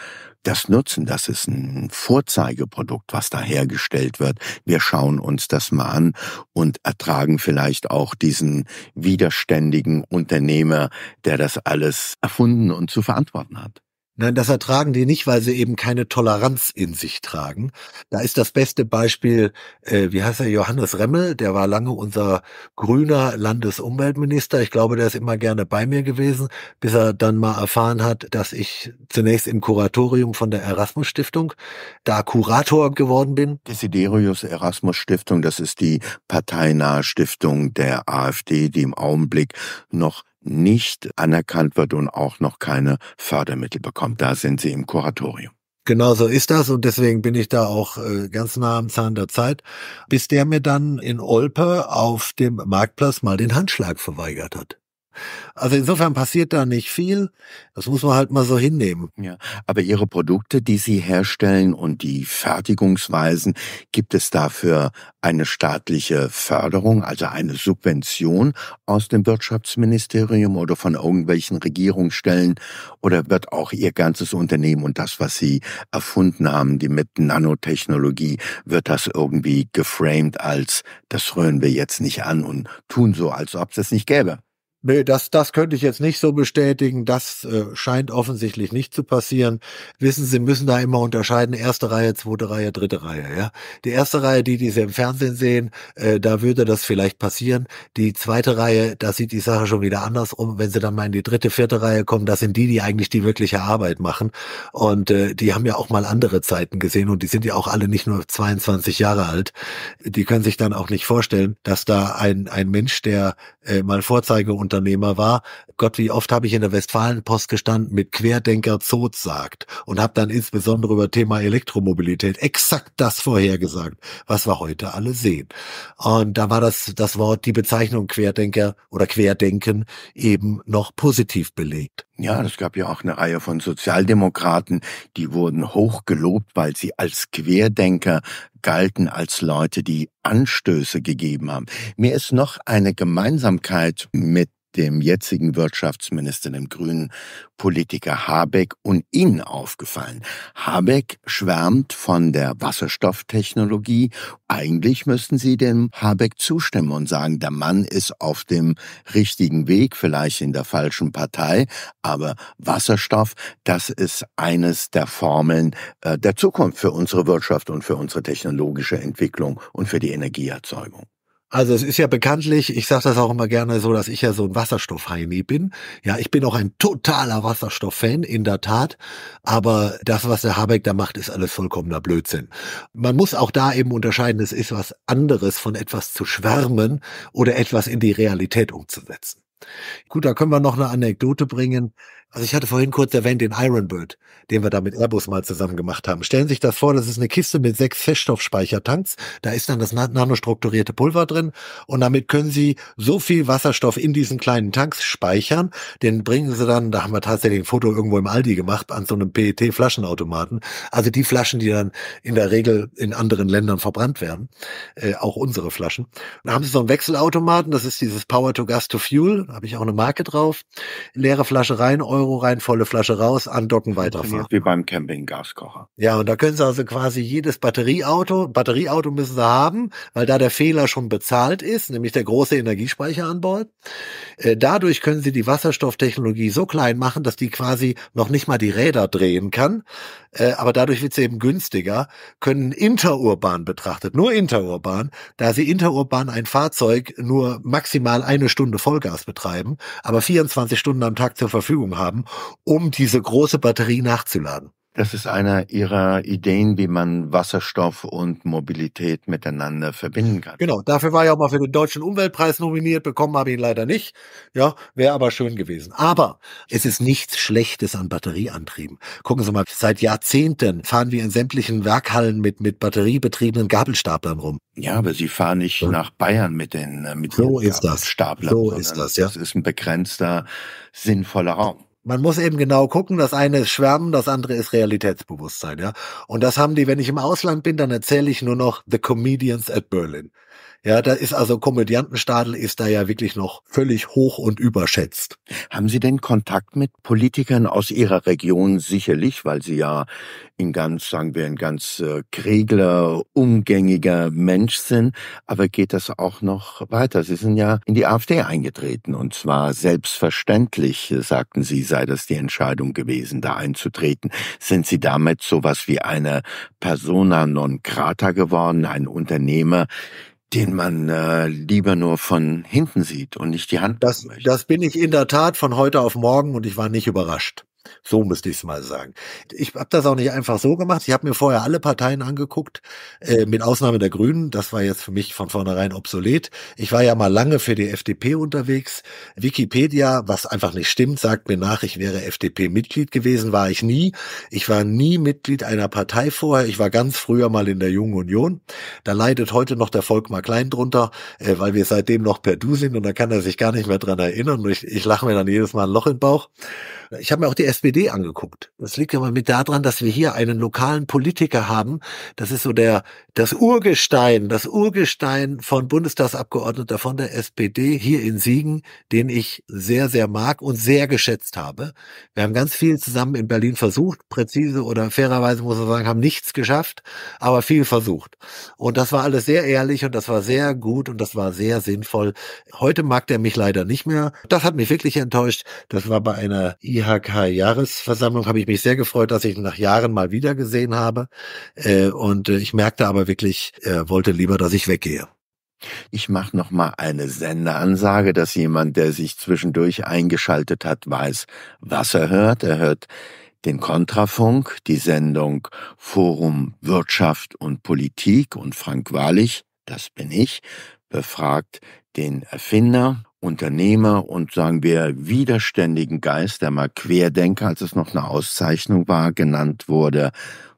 das nutzen. Das ist ein Vorzeigeprodukt, was da hergestellt wird. Wir schauen uns das mal an und ertragen vielleicht auch diesen widerständigen Unternehmer, der das alles erfunden und zu verantworten hat. Nein, das ertragen die nicht, weil sie eben keine Toleranz in sich tragen. Da ist das beste Beispiel, äh, wie heißt er, Johannes Remmel, der war lange unser grüner Landesumweltminister. Ich glaube, der ist immer gerne bei mir gewesen, bis er dann mal erfahren hat, dass ich zunächst im Kuratorium von der Erasmus Stiftung da Kurator geworden bin. Desiderius Erasmus Stiftung, das ist die parteinahe Stiftung der AfD, die im Augenblick noch nicht anerkannt wird und auch noch keine Fördermittel bekommt. Da sind Sie im Kuratorium. Genau so ist das und deswegen bin ich da auch äh, ganz nah am Zahn der Zeit, bis der mir dann in Olpe auf dem Marktplatz mal den Handschlag verweigert hat. Also insofern passiert da nicht viel. Das muss man halt mal so hinnehmen. Ja, aber Ihre Produkte, die Sie herstellen und die Fertigungsweisen, gibt es dafür eine staatliche Förderung, also eine Subvention aus dem Wirtschaftsministerium oder von irgendwelchen Regierungsstellen? Oder wird auch Ihr ganzes Unternehmen und das, was Sie erfunden haben, die mit Nanotechnologie, wird das irgendwie geframed als, das rühren wir jetzt nicht an und tun so, als ob es das nicht gäbe? Nee, das, das könnte ich jetzt nicht so bestätigen. Das äh, scheint offensichtlich nicht zu passieren. Wissen Sie, müssen da immer unterscheiden, erste Reihe, zweite Reihe, dritte Reihe. Ja? Die erste Reihe, die, die Sie im Fernsehen sehen, äh, da würde das vielleicht passieren. Die zweite Reihe, da sieht die Sache schon wieder anders um. Wenn Sie dann mal in die dritte, vierte Reihe kommen, das sind die, die eigentlich die wirkliche Arbeit machen. Und äh, die haben ja auch mal andere Zeiten gesehen und die sind ja auch alle nicht nur 22 Jahre alt. Die können sich dann auch nicht vorstellen, dass da ein, ein Mensch, der äh, mal Vorzeige und Unternehmer war. Gott, wie oft habe ich in der Westfalenpost gestanden mit Querdenker Zot sagt und habe dann insbesondere über Thema Elektromobilität exakt das vorhergesagt, was wir heute alle sehen. Und da war das, das Wort, die Bezeichnung Querdenker oder Querdenken eben noch positiv belegt. Ja, es gab ja auch eine Reihe von Sozialdemokraten, die wurden hochgelobt, weil sie als Querdenker galten, als Leute, die Anstöße gegeben haben. Mir ist noch eine Gemeinsamkeit mit dem jetzigen Wirtschaftsminister, dem grünen Politiker Habeck und Ihnen aufgefallen. Habeck schwärmt von der Wasserstofftechnologie. Eigentlich müssten Sie dem Habeck zustimmen und sagen, der Mann ist auf dem richtigen Weg, vielleicht in der falschen Partei, aber Wasserstoff, das ist eines der Formeln äh, der Zukunft für unsere Wirtschaft und für unsere technologische Entwicklung und für die Energieerzeugung. Also es ist ja bekanntlich, ich sage das auch immer gerne so, dass ich ja so ein Wasserstoffheini bin. Ja, ich bin auch ein totaler Wasserstoff-Fan, in der Tat. Aber das, was der Habeck da macht, ist alles vollkommener Blödsinn. Man muss auch da eben unterscheiden, es ist was anderes, von etwas zu schwärmen oder etwas in die Realität umzusetzen. Gut, da können wir noch eine Anekdote bringen. Also ich hatte vorhin kurz erwähnt den Ironbird, den wir da mit Airbus mal zusammen gemacht haben. Stellen Sie sich das vor, das ist eine Kiste mit sechs Feststoffspeichertanks. Da ist dann das nanostrukturierte Pulver drin und damit können Sie so viel Wasserstoff in diesen kleinen Tanks speichern. Den bringen Sie dann, da haben wir tatsächlich ein Foto irgendwo im Aldi gemacht, an so einem PET-Flaschenautomaten. Also die Flaschen, die dann in der Regel in anderen Ländern verbrannt werden, äh, auch unsere Flaschen. Da haben Sie so einen Wechselautomaten, das ist dieses Power to Gas to Fuel, da habe ich auch eine Marke drauf. Leere Flasche rein, Euro rein, volle Flasche raus, andocken, weiterfahren. Wie beim Camping-Gaskocher. Ja, und da können Sie also quasi jedes Batterieauto, Batterieauto müssen Sie haben, weil da der Fehler schon bezahlt ist, nämlich der große Energiespeicher an Bord. Äh, dadurch können Sie die Wasserstofftechnologie so klein machen, dass die quasi noch nicht mal die Räder drehen kann. Äh, aber dadurch wird sie eben günstiger, können interurban betrachtet, nur interurban, da Sie interurban ein Fahrzeug nur maximal eine Stunde Vollgas betreiben, aber 24 Stunden am Tag zur Verfügung haben, haben, um diese große Batterie nachzuladen. Das ist einer Ihrer Ideen, wie man Wasserstoff und Mobilität miteinander verbinden kann. Genau, dafür war ich auch mal für den Deutschen Umweltpreis nominiert, bekommen habe ich ihn leider nicht. Ja, wäre aber schön gewesen. Aber es ist nichts Schlechtes an Batterieantrieben. Gucken Sie mal, seit Jahrzehnten fahren wir in sämtlichen Werkhallen mit, mit batteriebetriebenen Gabelstaplern rum. Ja, aber Sie fahren nicht so. nach Bayern mit den äh, mit so ist Gabelstaplern. Das. So ist das, ja. Das ist ein begrenzter, sinnvoller Raum. Man muss eben genau gucken, das eine ist Schwärmen, das andere ist Realitätsbewusstsein, ja. Und das haben die, wenn ich im Ausland bin, dann erzähle ich nur noch The Comedians at Berlin. Ja, da ist also Komödiantenstadel ist da ja wirklich noch völlig hoch und überschätzt. Haben Sie denn Kontakt mit Politikern aus Ihrer Region sicherlich, weil Sie ja in ganz, sagen wir, ein ganz äh, kregler, umgängiger Mensch sind. Aber geht das auch noch weiter? Sie sind ja in die AfD eingetreten und zwar selbstverständlich, äh, sagten Sie, sei das die Entscheidung gewesen, da einzutreten. Sind Sie damit sowas wie eine Persona non grata geworden, ein Unternehmer, den man äh, lieber nur von hinten sieht und nicht die Hand. Das, das bin ich in der Tat von heute auf morgen und ich war nicht überrascht. So müsste ich es mal sagen. Ich habe das auch nicht einfach so gemacht. Ich habe mir vorher alle Parteien angeguckt, äh, mit Ausnahme der Grünen. Das war jetzt für mich von vornherein obsolet. Ich war ja mal lange für die FDP unterwegs. Wikipedia, was einfach nicht stimmt, sagt mir nach, ich wäre FDP-Mitglied gewesen. War ich nie. Ich war nie Mitglied einer Partei vorher. Ich war ganz früher mal in der Jungen Union. Da leidet heute noch der Volkmar Klein drunter, äh, weil wir seitdem noch per Du sind und da kann er sich gar nicht mehr dran erinnern. Und ich, ich lache mir dann jedes Mal ein Loch in den Bauch. Ich habe mir auch die SPD angeguckt. Das liegt ja mal mit daran, dass wir hier einen lokalen Politiker haben. Das ist so der, das Urgestein, das Urgestein von Bundestagsabgeordneter von der SPD hier in Siegen, den ich sehr, sehr mag und sehr geschätzt habe. Wir haben ganz viel zusammen in Berlin versucht, präzise oder fairerweise muss man sagen, haben nichts geschafft, aber viel versucht. Und das war alles sehr ehrlich und das war sehr gut und das war sehr sinnvoll. Heute mag der mich leider nicht mehr. Das hat mich wirklich enttäuscht. Das war bei einer IHK-Jahresversammlung e habe ich mich sehr gefreut, dass ich ihn nach Jahren mal wieder gesehen habe. Äh, und äh, ich merkte aber wirklich, er wollte lieber, dass ich weggehe. Ich mache noch mal eine Sendeansage, dass jemand, der sich zwischendurch eingeschaltet hat, weiß, was er hört. Er hört den Kontrafunk, die Sendung Forum Wirtschaft und Politik und Frank Walich, das bin ich, befragt den Erfinder Unternehmer und sagen wir widerständigen Geist, der mal Querdenker, als es noch eine Auszeichnung war, genannt wurde,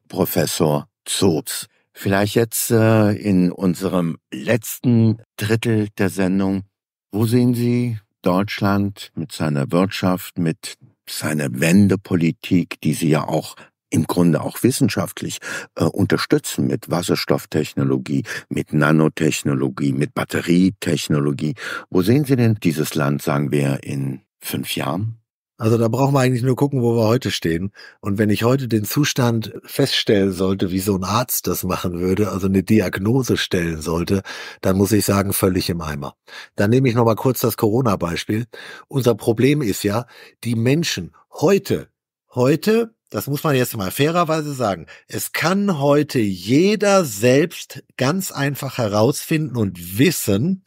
Professor Zotz. Vielleicht jetzt äh, in unserem letzten Drittel der Sendung, wo sehen Sie Deutschland mit seiner Wirtschaft, mit seiner Wendepolitik, die Sie ja auch im Grunde auch wissenschaftlich äh, unterstützen mit Wasserstofftechnologie, mit Nanotechnologie, mit Batterietechnologie. Wo sehen Sie denn dieses Land, sagen wir, in fünf Jahren? Also da brauchen wir eigentlich nur gucken, wo wir heute stehen. Und wenn ich heute den Zustand feststellen sollte, wie so ein Arzt das machen würde, also eine Diagnose stellen sollte, dann muss ich sagen, völlig im Eimer. Dann nehme ich nochmal kurz das Corona-Beispiel. Unser Problem ist ja, die Menschen heute, heute das muss man jetzt mal fairerweise sagen, es kann heute jeder selbst ganz einfach herausfinden und wissen,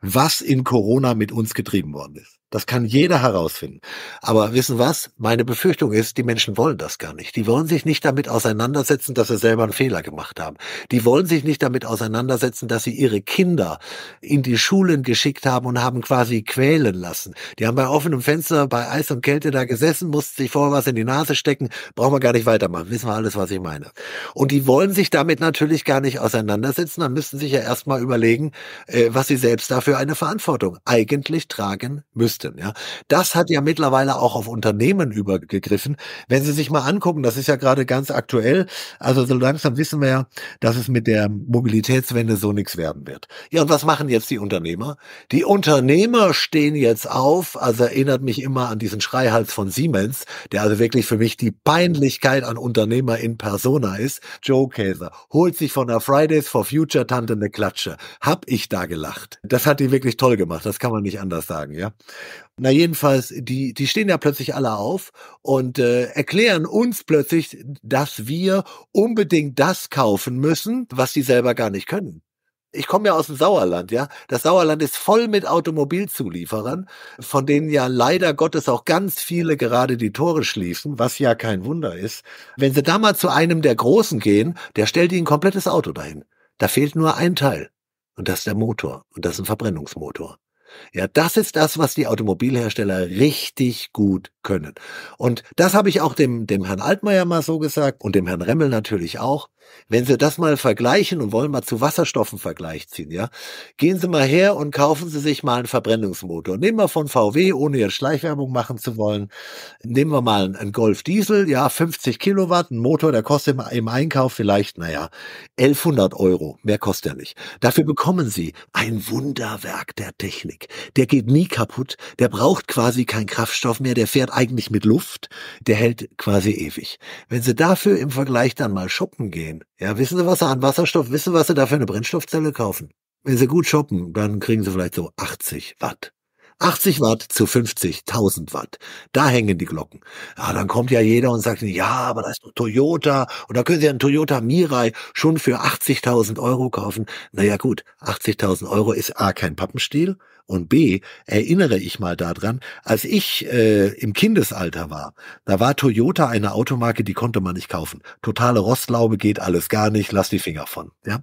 was in Corona mit uns getrieben worden ist. Das kann jeder herausfinden. Aber wissen was? Meine Befürchtung ist, die Menschen wollen das gar nicht. Die wollen sich nicht damit auseinandersetzen, dass sie selber einen Fehler gemacht haben. Die wollen sich nicht damit auseinandersetzen, dass sie ihre Kinder in die Schulen geschickt haben und haben quasi quälen lassen. Die haben bei offenem Fenster, bei Eis und Kälte da gesessen, mussten sich vorher was in die Nase stecken. Brauchen wir gar nicht weitermachen. Wissen wir alles, was ich meine. Und die wollen sich damit natürlich gar nicht auseinandersetzen. Dann müssten sich ja erstmal überlegen, äh, was sie selbst dafür eine Verantwortung eigentlich tragen müssen. System. Ja, das hat ja mittlerweile auch auf Unternehmen übergegriffen. Wenn Sie sich mal angucken, das ist ja gerade ganz aktuell. Also so langsam wissen wir ja, dass es mit der Mobilitätswende so nichts werden wird. Ja, und was machen jetzt die Unternehmer? Die Unternehmer stehen jetzt auf. Also erinnert mich immer an diesen Schreihals von Siemens, der also wirklich für mich die Peinlichkeit an Unternehmer in Persona ist. Joe Käser holt sich von der Fridays for Future Tante eine Klatsche. Hab ich da gelacht. Das hat die wirklich toll gemacht. Das kann man nicht anders sagen, ja. Na jedenfalls, die, die stehen ja plötzlich alle auf und äh, erklären uns plötzlich, dass wir unbedingt das kaufen müssen, was sie selber gar nicht können. Ich komme ja aus dem Sauerland, ja. Das Sauerland ist voll mit Automobilzulieferern, von denen ja leider Gottes auch ganz viele gerade die Tore schließen, was ja kein Wunder ist. Wenn sie da mal zu einem der Großen gehen, der stellt ihnen ein komplettes Auto dahin. Da fehlt nur ein Teil. Und das ist der Motor. Und das ist ein Verbrennungsmotor. Ja, das ist das, was die Automobilhersteller richtig gut können. Und das habe ich auch dem, dem Herrn Altmaier mal so gesagt und dem Herrn Remmel natürlich auch. Wenn Sie das mal vergleichen und wollen mal zu Wasserstoffen Vergleich ziehen, ja, gehen Sie mal her und kaufen Sie sich mal einen Verbrennungsmotor. Nehmen wir von VW, ohne jetzt Schleichwerbung machen zu wollen, nehmen wir mal einen Golf Diesel, ja, 50 Kilowatt, ein Motor, der kostet im, im Einkauf vielleicht, naja, 1100 Euro. Mehr kostet er nicht. Dafür bekommen Sie ein Wunderwerk der Technik. Der geht nie kaputt. Der braucht quasi keinen Kraftstoff mehr. Der fährt eigentlich mit Luft, der hält quasi ewig. Wenn Sie dafür im Vergleich dann mal shoppen gehen, ja, wissen Sie, was Sie an Wasserstoff, wissen Sie, was Sie dafür eine Brennstoffzelle kaufen? Wenn Sie gut shoppen, dann kriegen Sie vielleicht so 80 Watt. 80 Watt zu 50.000 Watt. Da hängen die Glocken. Ja, dann kommt ja jeder und sagt, ja, aber das ist ein Toyota. Und da können Sie einen Toyota Mirai schon für 80.000 Euro kaufen. Naja gut, 80.000 Euro ist A, kein Pappenstiel und B, erinnere ich mal daran, als ich äh, im Kindesalter war, da war Toyota eine Automarke, die konnte man nicht kaufen. Totale Rostlaube geht alles gar nicht, lass die Finger von. Ja?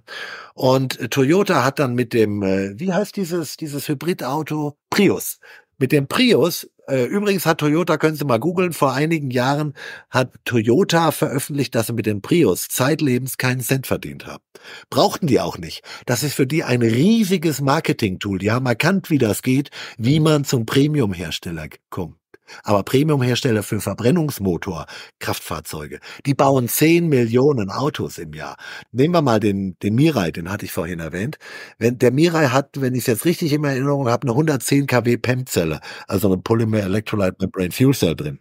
Und Toyota hat dann mit dem, äh, wie heißt dieses, dieses Hybridauto? Prius mit dem Prius, äh, übrigens hat Toyota, können Sie mal googeln, vor einigen Jahren hat Toyota veröffentlicht, dass sie mit dem Prius zeitlebens keinen Cent verdient haben. Brauchten die auch nicht. Das ist für die ein riesiges Marketing-Tool. Die haben erkannt, wie das geht, wie man zum Premium-Hersteller kommt. Aber Premium-Hersteller für Verbrennungsmotor-Kraftfahrzeuge, die bauen 10 Millionen Autos im Jahr. Nehmen wir mal den, den Mirai, den hatte ich vorhin erwähnt. Wenn, der Mirai hat, wenn ich es jetzt richtig in Erinnerung habe, eine 110 kW PEM-Zelle, also eine Polymer Electrolyte Membrane Fuel Cell drin.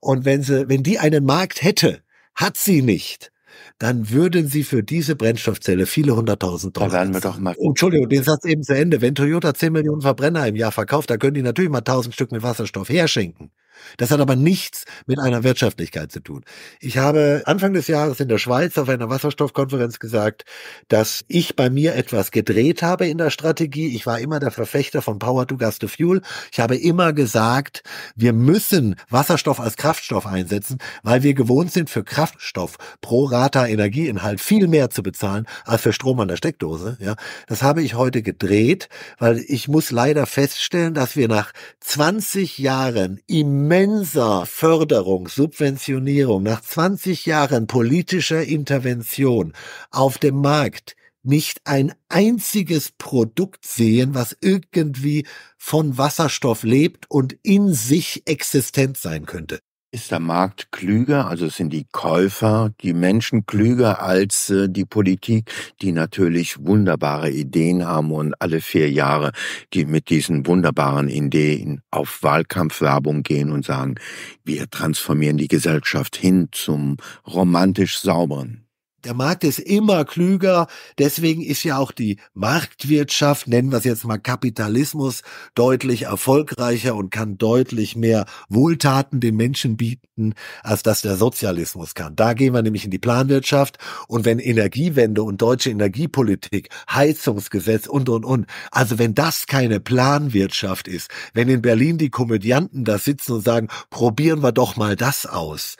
Und wenn sie, wenn die einen Markt hätte, hat sie nicht dann würden sie für diese Brennstoffzelle viele hunderttausend Dollar. Da werden wir doch mal. Oh, Entschuldigung, den Satz eben zu Ende. Wenn Toyota 10 Millionen Verbrenner im Jahr verkauft, dann können die natürlich mal tausend Stück mit Wasserstoff herschenken. Das hat aber nichts mit einer Wirtschaftlichkeit zu tun. Ich habe Anfang des Jahres in der Schweiz auf einer Wasserstoffkonferenz gesagt, dass ich bei mir etwas gedreht habe in der Strategie. Ich war immer der Verfechter von Power to Gas to Fuel. Ich habe immer gesagt, wir müssen Wasserstoff als Kraftstoff einsetzen, weil wir gewohnt sind, für Kraftstoff pro Rata Energieinhalt viel mehr zu bezahlen als für Strom an der Steckdose. Ja, das habe ich heute gedreht, weil ich muss leider feststellen, dass wir nach 20 Jahren im Mensa, Förderung, Subventionierung nach 20 Jahren politischer Intervention auf dem Markt nicht ein einziges Produkt sehen, was irgendwie von Wasserstoff lebt und in sich existent sein könnte. Ist der Markt klüger, also sind die Käufer, die Menschen klüger als äh, die Politik, die natürlich wunderbare Ideen haben und alle vier Jahre die mit diesen wunderbaren Ideen auf Wahlkampfwerbung gehen und sagen, wir transformieren die Gesellschaft hin zum romantisch sauberen der Markt ist immer klüger. Deswegen ist ja auch die Marktwirtschaft, nennen wir es jetzt mal Kapitalismus, deutlich erfolgreicher und kann deutlich mehr Wohltaten den Menschen bieten, als dass der Sozialismus kann. Da gehen wir nämlich in die Planwirtschaft. Und wenn Energiewende und deutsche Energiepolitik, Heizungsgesetz und, und, und, also wenn das keine Planwirtschaft ist, wenn in Berlin die Komödianten da sitzen und sagen, probieren wir doch mal das aus,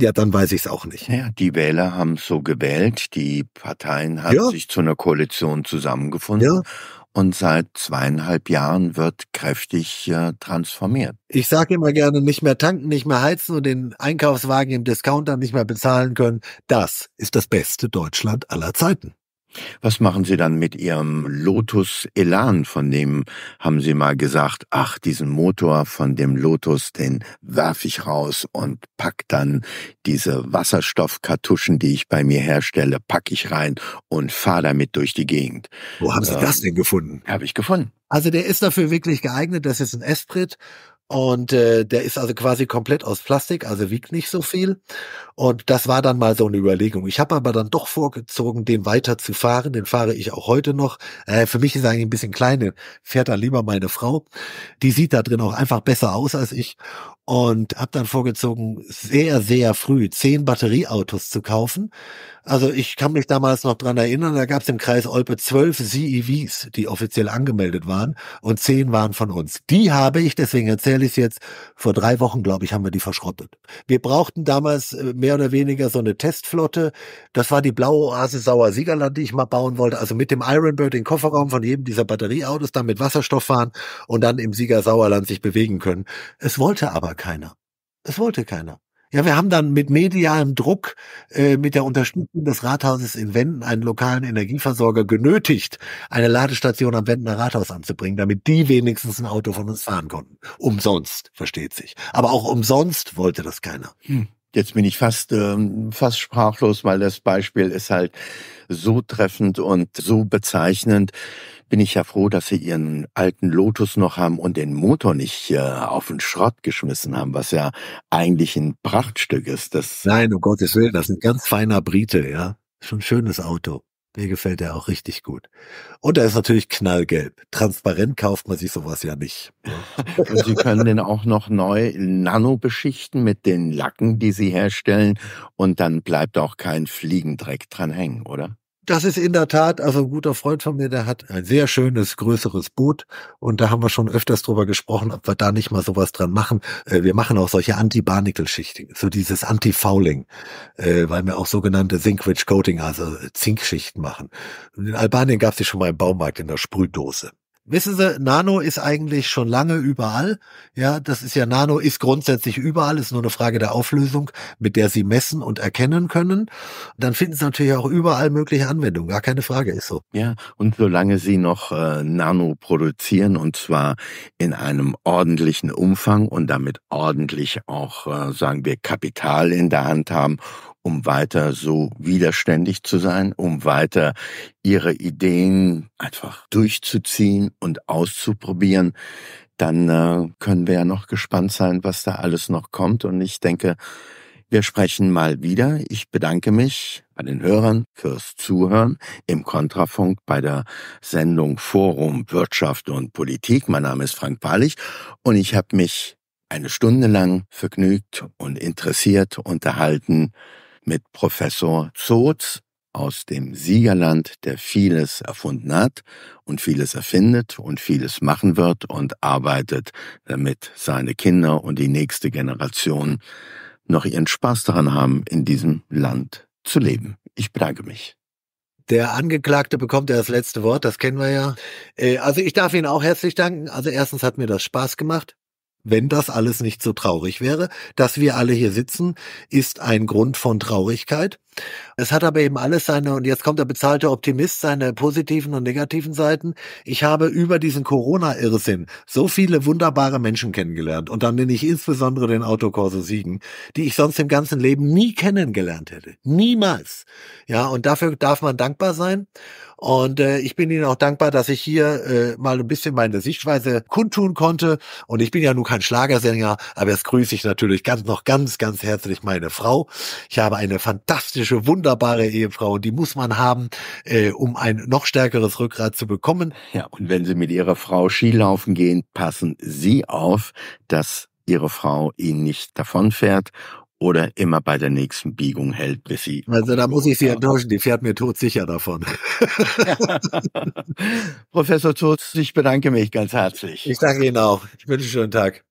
ja, dann weiß ich es auch nicht. Ja, die Wähler haben so gewählt, die Parteien haben ja. sich zu einer Koalition zusammengefunden. Ja. Und seit zweieinhalb Jahren wird kräftig äh, transformiert. Ich sage immer gerne, nicht mehr tanken, nicht mehr heizen und den Einkaufswagen im Discounter nicht mehr bezahlen können. Das ist das beste Deutschland aller Zeiten. Was machen Sie dann mit Ihrem Lotus Elan? Von dem haben Sie mal gesagt, ach, diesen Motor von dem Lotus, den werfe ich raus und pack dann diese Wasserstoffkartuschen, die ich bei mir herstelle, pack ich rein und fahre damit durch die Gegend. Wo haben Sie ähm, das denn gefunden? Habe ich gefunden. Also der ist dafür wirklich geeignet. Das ist ein Esprit und äh, der ist also quasi komplett aus Plastik, also wiegt nicht so viel. Und das war dann mal so eine Überlegung. Ich habe aber dann doch vorgezogen, den weiter zu fahren. Den fahre ich auch heute noch. Äh, für mich ist er eigentlich ein bisschen klein. Fährt dann lieber meine Frau. Die sieht da drin auch einfach besser aus als ich. Und habe dann vorgezogen, sehr, sehr früh zehn Batterieautos zu kaufen also ich kann mich damals noch dran erinnern, da gab es im Kreis Olpe zwölf CEVs, die offiziell angemeldet waren und zehn waren von uns. Die habe ich, deswegen erzähle ich es jetzt, vor drei Wochen, glaube ich, haben wir die verschrottet. Wir brauchten damals äh, mehr oder weniger so eine Testflotte. Das war die blaue Oase Sauer Siegerland, die ich mal bauen wollte. Also mit dem Ironbird den Kofferraum von jedem dieser Batterieautos, dann mit Wasserstoff fahren und dann im Sieger Sauerland sich bewegen können. Es wollte aber keiner. Es wollte keiner. Ja, wir haben dann mit medialem Druck, äh, mit der Unterstützung des Rathauses in Wenden einen lokalen Energieversorger genötigt, eine Ladestation am Wendener Rathaus anzubringen, damit die wenigstens ein Auto von uns fahren konnten. Umsonst, versteht sich. Aber auch umsonst wollte das keiner. Hm jetzt bin ich fast, ähm, fast sprachlos, weil das Beispiel ist halt so treffend und so bezeichnend. Bin ich ja froh, dass sie ihren alten Lotus noch haben und den Motor nicht äh, auf den Schrott geschmissen haben, was ja eigentlich ein Prachtstück ist. Das Nein, um Gottes Willen, das ist ein ganz feiner Brite, ja. Schon ein schönes Auto. Mir gefällt er auch richtig gut. Und er ist natürlich knallgelb. Transparent kauft man sich sowas ja nicht. Ne? *laughs* Und Sie können den auch noch neu nano beschichten mit den Lacken, die Sie herstellen. Und dann bleibt auch kein Fliegendreck dran hängen, oder? das ist in der Tat, also ein guter Freund von mir, der hat ein sehr schönes, größeres Boot. Und da haben wir schon öfters drüber gesprochen, ob wir da nicht mal sowas dran machen. Äh, wir machen auch solche anti barnickel schichten so dieses Anti-Fouling, äh, weil wir auch sogenannte zink rich coating also Zinkschichten machen. in Albanien gab es die schon mal im Baumarkt in der Sprühdose. Wissen Sie, Nano ist eigentlich schon lange überall. Ja, das ist ja Nano ist grundsätzlich überall, ist nur eine Frage der Auflösung, mit der Sie messen und erkennen können. Dann finden Sie natürlich auch überall mögliche Anwendungen. Gar keine Frage ist so. Ja, und solange Sie noch äh, Nano produzieren und zwar in einem ordentlichen Umfang und damit ordentlich auch, äh, sagen wir, Kapital in der Hand haben, um weiter so widerständig zu sein, um weiter ihre Ideen einfach durchzuziehen und auszuprobieren, dann äh, können wir ja noch gespannt sein, was da alles noch kommt. Und ich denke, wir sprechen mal wieder. Ich bedanke mich bei den Hörern fürs Zuhören im Kontrafunk bei der Sendung Forum Wirtschaft und Politik. Mein Name ist Frank Palich und ich habe mich eine Stunde lang vergnügt und interessiert unterhalten mit Professor Zotz aus dem Siegerland, der vieles erfunden hat und vieles erfindet und vieles machen wird und arbeitet, damit seine Kinder und die nächste Generation noch ihren Spaß daran haben, in diesem Land zu leben. Ich bedanke mich. Der Angeklagte bekommt ja das letzte Wort, das kennen wir ja. Äh, also ich darf Ihnen auch herzlich danken. Also erstens hat mir das Spaß gemacht wenn das alles nicht so traurig wäre. Dass wir alle hier sitzen, ist ein Grund von Traurigkeit. Es hat aber eben alles seine, und jetzt kommt der bezahlte Optimist, seine positiven und negativen Seiten. Ich habe über diesen Corona-Irrsinn so viele wunderbare Menschen kennengelernt. Und dann nenne ich insbesondere den Autokorso Siegen, die ich sonst im ganzen Leben nie kennengelernt hätte. Niemals. Ja, und dafür darf man dankbar sein. Und äh, ich bin Ihnen auch dankbar, dass ich hier äh, mal ein bisschen meine Sichtweise kundtun konnte. Und ich bin ja nun kein Schlagersänger, aber jetzt grüße ich natürlich ganz noch ganz, ganz herzlich meine Frau. Ich habe eine fantastische, wunderbare Ehefrau und die muss man haben, äh, um ein noch stärkeres Rückgrat zu bekommen. Ja, und wenn Sie mit Ihrer Frau Skilaufen gehen, passen Sie auf, dass Ihre Frau Ihnen nicht davonfährt oder immer bei der nächsten Biegung hält, bis sie. Also da muss ich sie enttäuschen, die fährt mir todsicher davon. *laughs* Professor Tutz, ich bedanke mich ganz herzlich. Ich danke Ihnen auch. Ich wünsche einen schönen Tag.